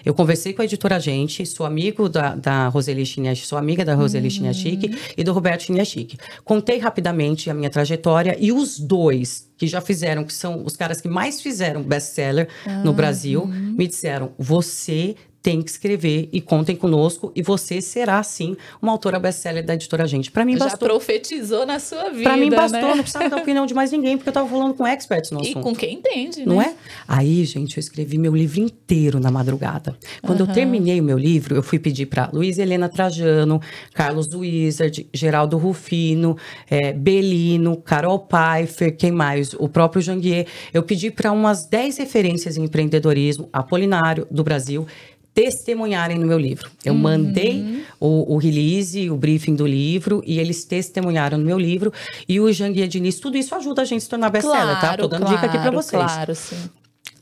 Eu conversei com a editora Gente, sou amigo da, da Roseli Chiniachique, sou amiga da Roseli hum. Chiniachique e do Roberto Chiniachique. Contei rapidamente a minha trajetória e os dois que já fizeram, que são os caras que mais fizeram best-seller no ah, Brasil, uhum. me disseram, você tem que escrever e contem conosco e você será sim uma autora best-seller da editora Gente. Para mim bastou. Já profetizou na sua vida. Para mim bastou, né? não precisava da opinião de mais ninguém, porque eu tava falando com experts no assunto. E com quem entende, Não né? é? Aí, gente, eu escrevi meu livro inteiro na madrugada. Quando uhum. eu terminei o meu livro, eu fui pedir para Luiz Helena Trajano, Carlos Wizard, Geraldo Rufino, é, Belino, Carol Pfeiffer, quem mais? O próprio Janguier. Eu pedi para umas 10 referências em empreendedorismo apolinário do Brasil testemunharem no meu livro. Eu uhum. mandei o, o, release, o briefing do livro, e eles testemunharam no meu livro. E o Janguia Diniz, tudo isso ajuda a gente a se tornar best-seller, claro, tá? Tô dando claro, dica aqui pra vocês. Claro, sim.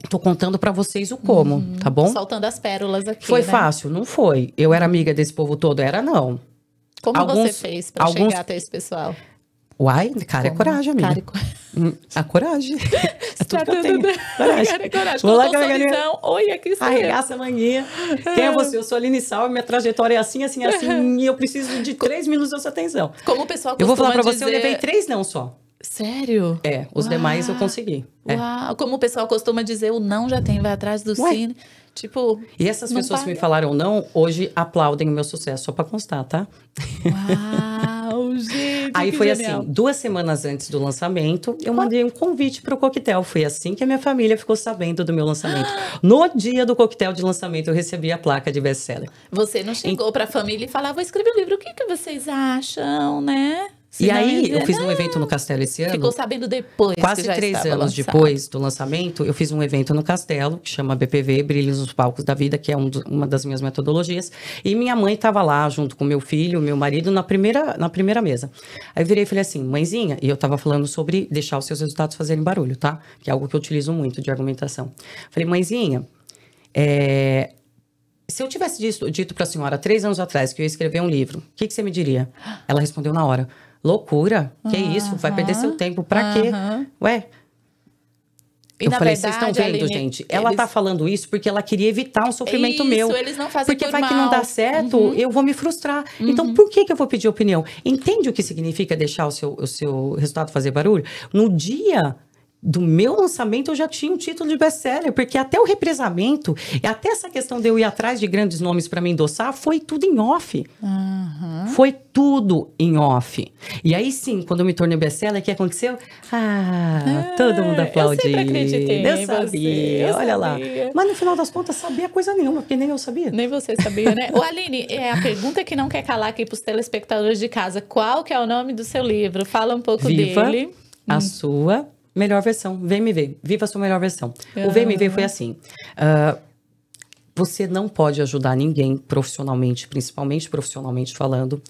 Tô contando para vocês o como, uhum. tá bom? Saltando as pérolas aqui. Foi né? fácil? Não foi. Eu era amiga desse povo todo? Era não. Como alguns, você fez para alguns... chegar até esse pessoal? Uai, cara Como? é coragem, amiga. Cara é coragem. Hum, a coragem. é tudo que eu tenho. Coragem. Cara é coragem. Vou lá, sorrisão. Então. Oi, aqui está Arregaça eu. a manguinha. Quem é você? Eu sou a Aline Sal, minha trajetória é assim, assim, assim, e eu preciso de três minutos da sua atenção. Como o pessoal Eu vou falar pra dizer... você, eu levei três não só. Sério? É, os demais eu consegui. É. Uau, como o pessoal costuma dizer, o não já tem, vai atrás do Ué. sim. Tipo. E essas pessoas paga. que me falaram não, hoje aplaudem o meu sucesso, só pra constar, tá? Uau! gente! Aí foi genial. assim, duas semanas antes do lançamento, eu mandei um convite para o coquetel. Foi assim que a minha família ficou sabendo do meu lançamento. No dia do coquetel de lançamento, eu recebi a placa de best-seller. Você não chegou e... para a família e falar, vou escrever um livro, o que, que vocês acham, né? e aí, eu fiz não, um evento no Castelo esse ano. Ficou sabendo depois. Quase três anos lançado. depois do lançamento, eu fiz um evento no Castelo, que chama BPV Brilhos nos Palcos da Vida, que é um uma das minhas metodologias. E minha mãe estava lá, junto com meu filho, meu marido, na primeira, na primeira mesa. Aí eu virei e falei assim, mãezinha, e eu estava falando sobre deixar os seus resultados fazerem barulho, tá? Que é algo que eu utilizo muito de argumentação. Falei, mãezinha, é, se eu tivesse dito, dito para a senhora três anos atrás que eu ia escrever um livro, o que, que você me diria? Ela respondeu na hora. Loucura. Que uhum. isso? Vai perder seu tempo. Pra quê? Ué. E eu falei, vocês estão vendo, Aline, gente? Eles... Ela tá falando isso porque ela queria evitar um sofrimento isso, meu. Eles não fazem Porque vai mal. que não dá certo, uhum. eu vou me frustrar. Então, uhum. Então, por que, que eu vou pedir opinião? Entende o que significa deixar o seu, o seu resultado fazer barulho? No dia do meu lançamento eu já tinha um título de best-seller, porque até o represamento, até essa questão de eu ir atrás de grandes nomes para me endossar, foi tudo em off. Uhum. Foi tudo em off. E aí sim, quando eu me tornei best-seller, o que aconteceu? Ah, é, todo mundo aplaudiu. Eu acreditei eu sabia, você, eu olha sabia. lá. Mas no final das contas, sabia coisa nenhuma, porque nem eu sabia. Nem você sabia, né? o Aline, é a pergunta que não quer calar aqui para os telespectadores de casa, qual que é o nome do seu livro? Fala um pouco Viva dele. a hum. sua melhor versão, vem me ver viva a sua melhor versão. Assim, ah. O VMV foi assim. Uh, você não pode ajudar ninguém profissionalmente, principalmente profissionalmente falando,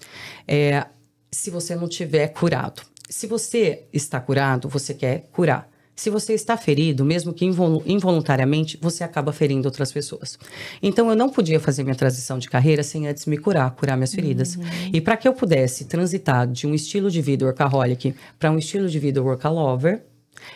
é, se você não tiver curado. Se você está curado, você quer curar. Se você está ferido, mesmo que involuntariamente, você acaba ferindo outras pessoas. Então, eu não podia fazer minha transição de carreira sem antes me curar, curar minhas feridas. Uhum. E para que eu pudesse transitar de um estilo de vida workaholic para um estilo de vida workalover,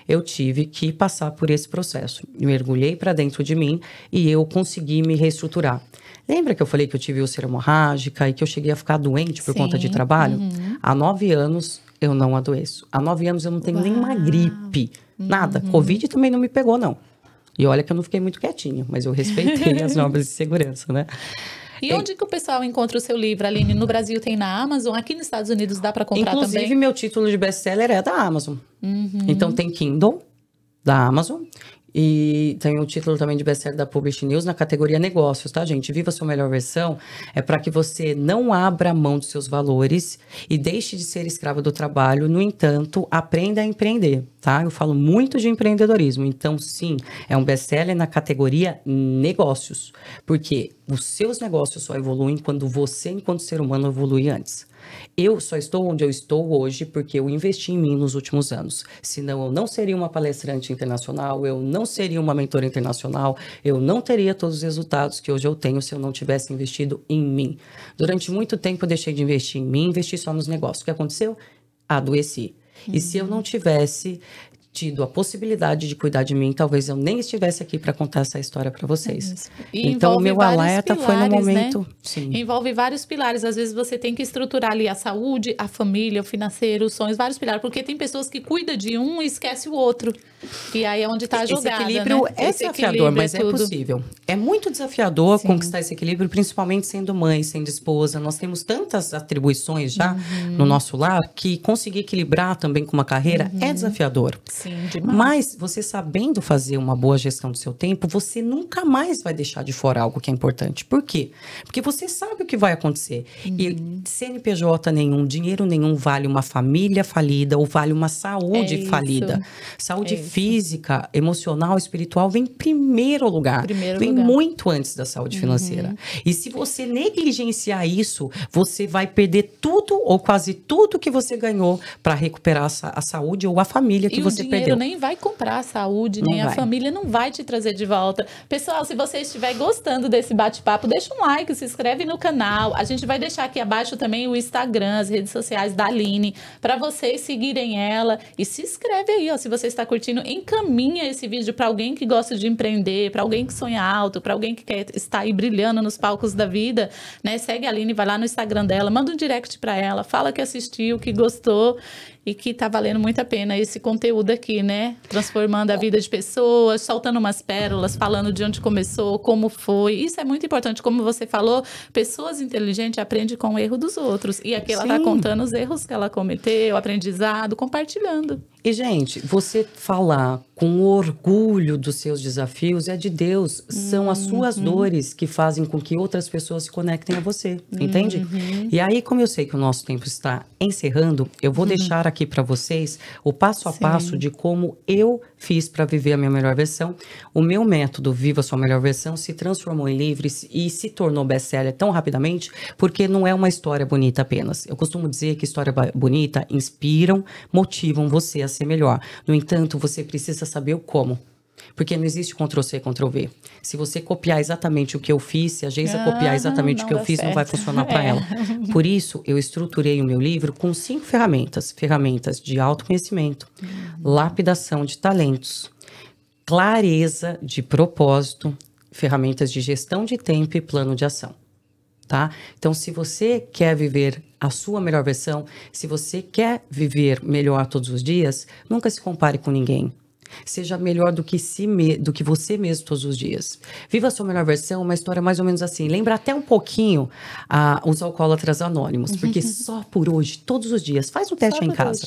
eu tive que passar por esse processo. Eu mergulhei para dentro de mim e eu consegui me reestruturar. Lembra que eu falei que eu tive úlcera hemorrágica e que eu cheguei a ficar doente por Sim. conta de trabalho? Uhum. Há nove anos eu não adoeço. Há nove anos eu não tenho Uau. nenhuma gripe, nada. Uhum. Covid também não me pegou, não. E olha que eu não fiquei muito quietinha, mas eu respeitei as normas de segurança, né? E é onde que o pessoal encontra o seu livro, Aline? No Brasil tem na Amazon? Aqui nos Estados Unidos dá para comprar Inclusive, também? Inclusive, meu título de best-seller é da Amazon. Uhum. Então, tem Kindle da Amazon. E tem o título também de best-seller da Publish News na categoria negócios, tá, gente? Viva sua melhor versão é para que você não abra mão dos seus valores e deixe de ser escravo do trabalho. No entanto, aprenda a empreender, tá? Eu falo muito de empreendedorismo. Então, sim, é um best-seller na categoria negócios, porque os seus negócios só evoluem quando você, enquanto ser humano, evolui antes. Eu só estou onde eu estou hoje porque eu investi em mim nos últimos anos. Senão eu não seria uma palestrante internacional, eu não seria uma mentora internacional, eu não teria todos os resultados que hoje eu tenho se eu não tivesse investido em mim. Durante muito tempo eu deixei de investir em mim, investi só nos negócios. O que aconteceu? Adoeci. E se eu não uhum. tivesse tido a possibilidade de cuidar de mim, talvez eu nem estivesse aqui para contar essa história para vocês. É então, o meu alerta pilares, foi no né? momento. Né? Sim. Envolve vários pilares. Às vezes você tem que estruturar ali a saúde, a família, o financeiro, os sonhos, vários pilares, porque tem pessoas que cuidam de um e esquece o outro. E aí é onde está a jogada. Esse equilíbrio né? é esse desafiador, equilíbrio mas é, é possível. É muito desafiador Sim. conquistar esse equilíbrio, principalmente sendo mãe, sendo esposa. Nós temos tantas atribuições já uhum. no nosso lar que conseguir equilibrar também com uma carreira é uhum. é desafiador. Sim. Sim, demais. Mas você sabendo fazer uma boa gestão do seu tempo, você nunca mais vai deixar de fora algo que é importante. Por quê? Porque você sabe o que vai acontecer. Uhum. E CNPJ nenhum, dinheiro nenhum vale uma família falida ou vale uma saúde é falida. Saúde é física, emocional, espiritual vem em primeiro lugar. Primeiro vem lugar. muito antes da saúde financeira. Uhum. E se você negligenciar isso, você vai perder tudo ou quase tudo que você ganhou para recuperar a, a, saúde ou a família que e você perdeu dinheiro nem vai comprar a saúde, não nem vai. a família não vai te trazer de volta. Pessoal, se você estiver gostando desse bate-papo, deixa um like, se inscreve no canal. A gente vai deixar aqui abaixo também o Instagram, as redes sociais da Aline, para vocês seguirem ela. E se inscreve aí, ó, se você está curtindo, encaminha esse vídeo para alguém que gosta de empreender, para alguém que sonha alto, para alguém que quer estar aí brilhando nos palcos da vida, né? Segue a Aline, vai lá no Instagram dela, manda um direct para ela, fala que assistiu, que gostou e que está valendo muito a pena esse conteúdo aqui, né? Transformando a vida de pessoas, soltando umas pérolas, falando de onde começou, como foi. Isso é muito importante. Como você falou, pessoas inteligentes aprendem com o erro dos outros. E aqui ela está contando os erros que ela cometeu, o aprendizado, compartilhando. E, gente, você falar com orgulho dos seus desafios é de Deus. Uhum. São as uhum. suas dores que fazem com que outras pessoas se conectem a você, uhum. entende? E aí, como eu sei que o nosso tempo está encerrando, eu vou uhum. deixar aqui para vocês o passo a Sim. passo de como eu fiz para viver a minha melhor versão. O meu método Viva Sua Melhor Versão se transformou em livros e se tornou best-seller tão rapidamente porque não é uma história bonita apenas. Eu costumo dizer que história bonita inspiram, motivam você a ser melhor. No entanto, você precisa saber o como. Porque não existe Ctrl-C, Ctrl-V. Se você copiar exatamente o que eu fiz, se a Geisa ah, copiar exatamente o que eu fiz, certo. não vai funcionar para é. ela. Por isso, eu estruturei o meu livro com cinco ferramentas. Ferramentas de autoconhecimento, uhum. lapidação de talentos, clareza de propósito, ferramentas de gestão de tempo e plano de ação tá? Então, se você quer viver a sua melhor versão, se você quer viver melhor todos os dias, nunca se compare com ninguém. Seja melhor do que, si me... do que você mesmo todos os dias. Viva a sua melhor versão, uma história mais ou menos assim. Lembra até um pouquinho os alcoólatras anônimos, uhum. porque só por hoje, todos os dias, faz um teste aí em casa.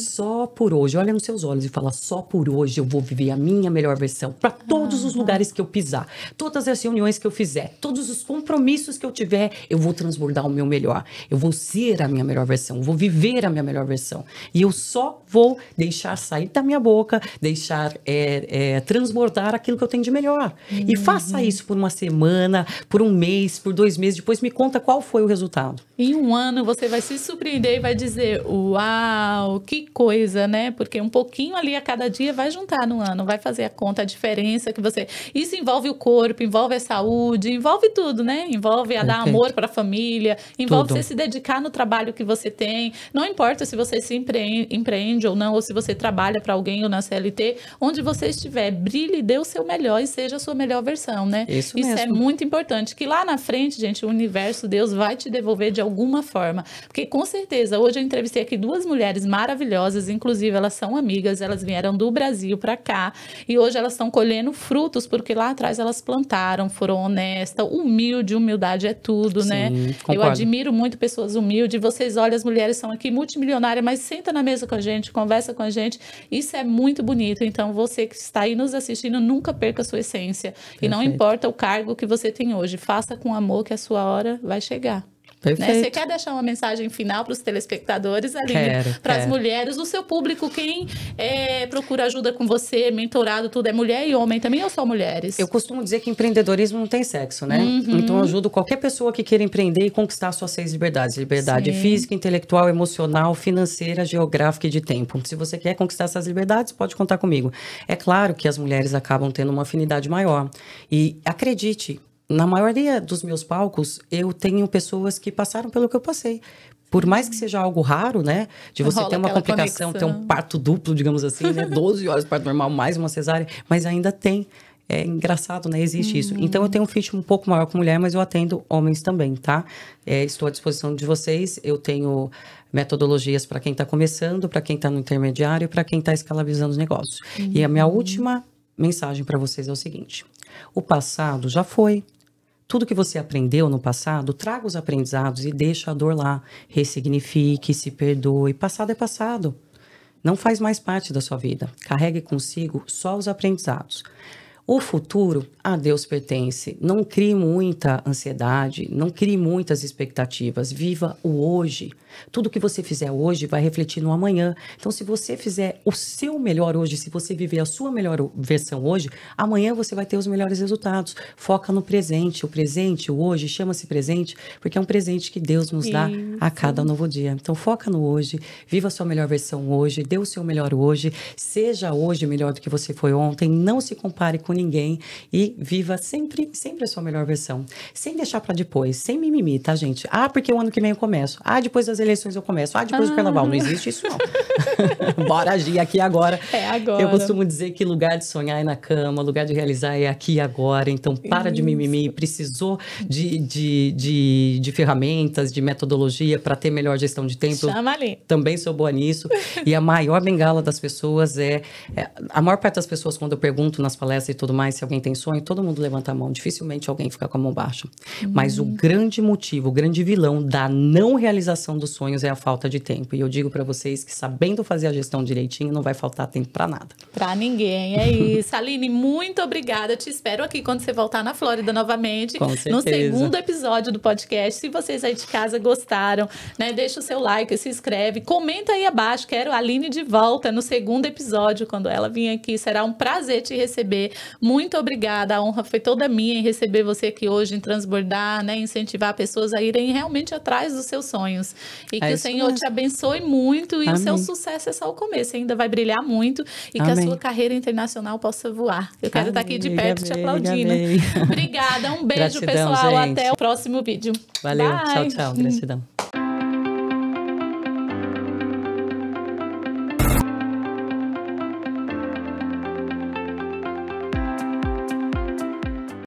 só por hoje, olha nos seus olhos e fala: só por hoje eu vou viver a minha melhor versão para todos uhum. os ah. lugares que eu pisar, todas as reuniões que eu fizer, todos os compromissos que eu tiver, eu vou transbordar o meu melhor. Eu vou ser a minha melhor versão, eu vou viver a minha melhor versão. E eu só vou deixar sair da minha boca, deixar é, é, transbordar aquilo que eu tenho de melhor. Uhum. E faça isso por uma semana, por um mês, por dois meses. Depois me conta qual foi o resultado. Em um ano você vai se surpreender e vai dizer: Uau, que coisa, né? Porque um pouquinho ali a cada dia vai juntar no ano, vai fazer a conta, a diferença que você. Isso envolve o corpo, envolve a saúde, envolve tudo, né? Envolve a dar amor para a família, envolve tudo. você se dedicar no trabalho que você tem. Não importa se você se empreende, empreende ou não, ou se você trabalha para alguém ou na CLT CLT, onde você estiver, brilhe, dê o seu melhor e seja a sua melhor versão, né? Isso, Isso é mesmo. é muito importante. Que lá na frente, gente, o universo, Deus vai te devolver de alguma forma. Porque com certeza, hoje eu entrevistei aqui duas mulheres maravilhosas, inclusive elas são amigas, elas vieram do Brasil para cá e hoje elas estão colhendo frutos porque lá atrás elas plantaram, foram honestas, humilde, humildade é tudo, né? Sim, né? Concordo. Eu admiro muito pessoas humildes. Vocês olham, as mulheres são aqui multimilionárias, mas senta na mesa com a gente, conversa com a gente. Isso é muito bonito bonito. Então, você que está aí nos assistindo, nunca perca a sua essência. Perfeito. E não importa o cargo que você tem hoje, faça com amor que a sua hora vai chegar. Perfeito. Né? Você quer deixar uma mensagem final para os telespectadores, Para as mulheres, o seu público, quem é, procura ajuda com você, mentorado, tudo, é mulher e homem também ou só mulheres? Eu costumo dizer que empreendedorismo não tem sexo, né? Uhum. Então eu ajudo qualquer pessoa que queira empreender e conquistar suas seis liberdades. Liberdade Sim. física, intelectual, emocional, financeira, geográfica e de tempo. Se você quer conquistar essas liberdades, pode contar comigo. É claro que as mulheres acabam tendo uma afinidade maior. E acredite, na maioria dos meus palcos, eu tenho pessoas que passaram pelo que eu passei. Por mais que seja algo raro, né? De você Rola ter uma complicação, conexão. ter um parto duplo, digamos assim, né? 12 horas de parto normal, mais uma cesárea, mas ainda tem. É engraçado, né? Existe uhum. isso. Então, eu tenho um fit um pouco maior com mulher, mas eu atendo homens também, tá? É, estou à disposição de vocês. Eu tenho metodologias para quem está começando, para quem está no intermediário, para quem está escalabilizando os negócios. Uhum. E a minha uhum. última mensagem para vocês é o seguinte: o passado já foi, tudo que você aprendeu no passado, traga os aprendizados e deixa a dor lá. Ressignifique, se perdoe. Passado é passado. Não faz mais parte da sua vida. Carregue consigo só os aprendizados. O futuro a Deus pertence. Não crie muita ansiedade, não crie muitas expectativas. Viva o hoje. Tudo que você fizer hoje vai refletir no amanhã. Então, se você fizer o seu melhor hoje, se você viver a sua melhor versão hoje, amanhã você vai ter os melhores resultados. Foca no presente. O presente, o hoje, chama-se presente, porque é um presente que Deus nos Sim. dá a cada novo dia. Então, foca no hoje, viva a sua melhor versão hoje, dê o seu melhor hoje, seja hoje melhor do que você foi ontem, não se compare com ninguém e viva sempre, sempre a sua melhor versão. Sem deixar para depois, sem mimimi, tá, gente? Ah, porque o ano que vem eu começo. Ah, depois das eleições eu começo. Ah, depois ah. do carnaval. Não existe isso, não. Bora agir aqui agora. É agora. Eu costumo dizer que lugar de sonhar é na cama, lugar de realizar é aqui agora. Então, para isso. de mimimi. Precisou de, de, de, de ferramentas, de metodologia para ter melhor gestão de tempo. Chama ali. Também sou boa nisso. e a maior bengala das pessoas é, é. A maior parte das pessoas, quando eu pergunto nas palestras e tudo mais, se alguém tem sonho, todo mundo levanta a mão. Dificilmente alguém fica com a mão baixa. Hum. Mas o uhum. grande motivo, o grande vilão da não realização dos sonhos é a falta de tempo. E eu digo para vocês que sabendo fazer a gestão direitinho, não vai faltar tempo para nada. Para ninguém, é isso. Aline, muito obrigada. Te espero aqui quando você voltar na Flórida novamente. Com certeza. No segundo episódio do podcast. Se vocês aí de casa gostaram, né, deixa o seu like, se inscreve, comenta aí abaixo. Quero a Aline de volta no segundo episódio, quando ela vir aqui. Será um prazer te receber. Muito obrigada. A honra foi toda minha em receber você aqui hoje, em transbordar, né, incentivar pessoas a irem realmente atrás dos seus sonhos. E é que é o Senhor mesmo. te abençoe muito e Amém. o seu sucesso é só o começo, ainda vai brilhar muito e Amém. que a sua carreira internacional possa voar. Eu quero Amém. estar aqui de perto te aplaudindo. Obrigada, um beijo Gratidão, pessoal, gente. até o próximo vídeo. Valeu, Bye. tchau, tchau. Gratidão.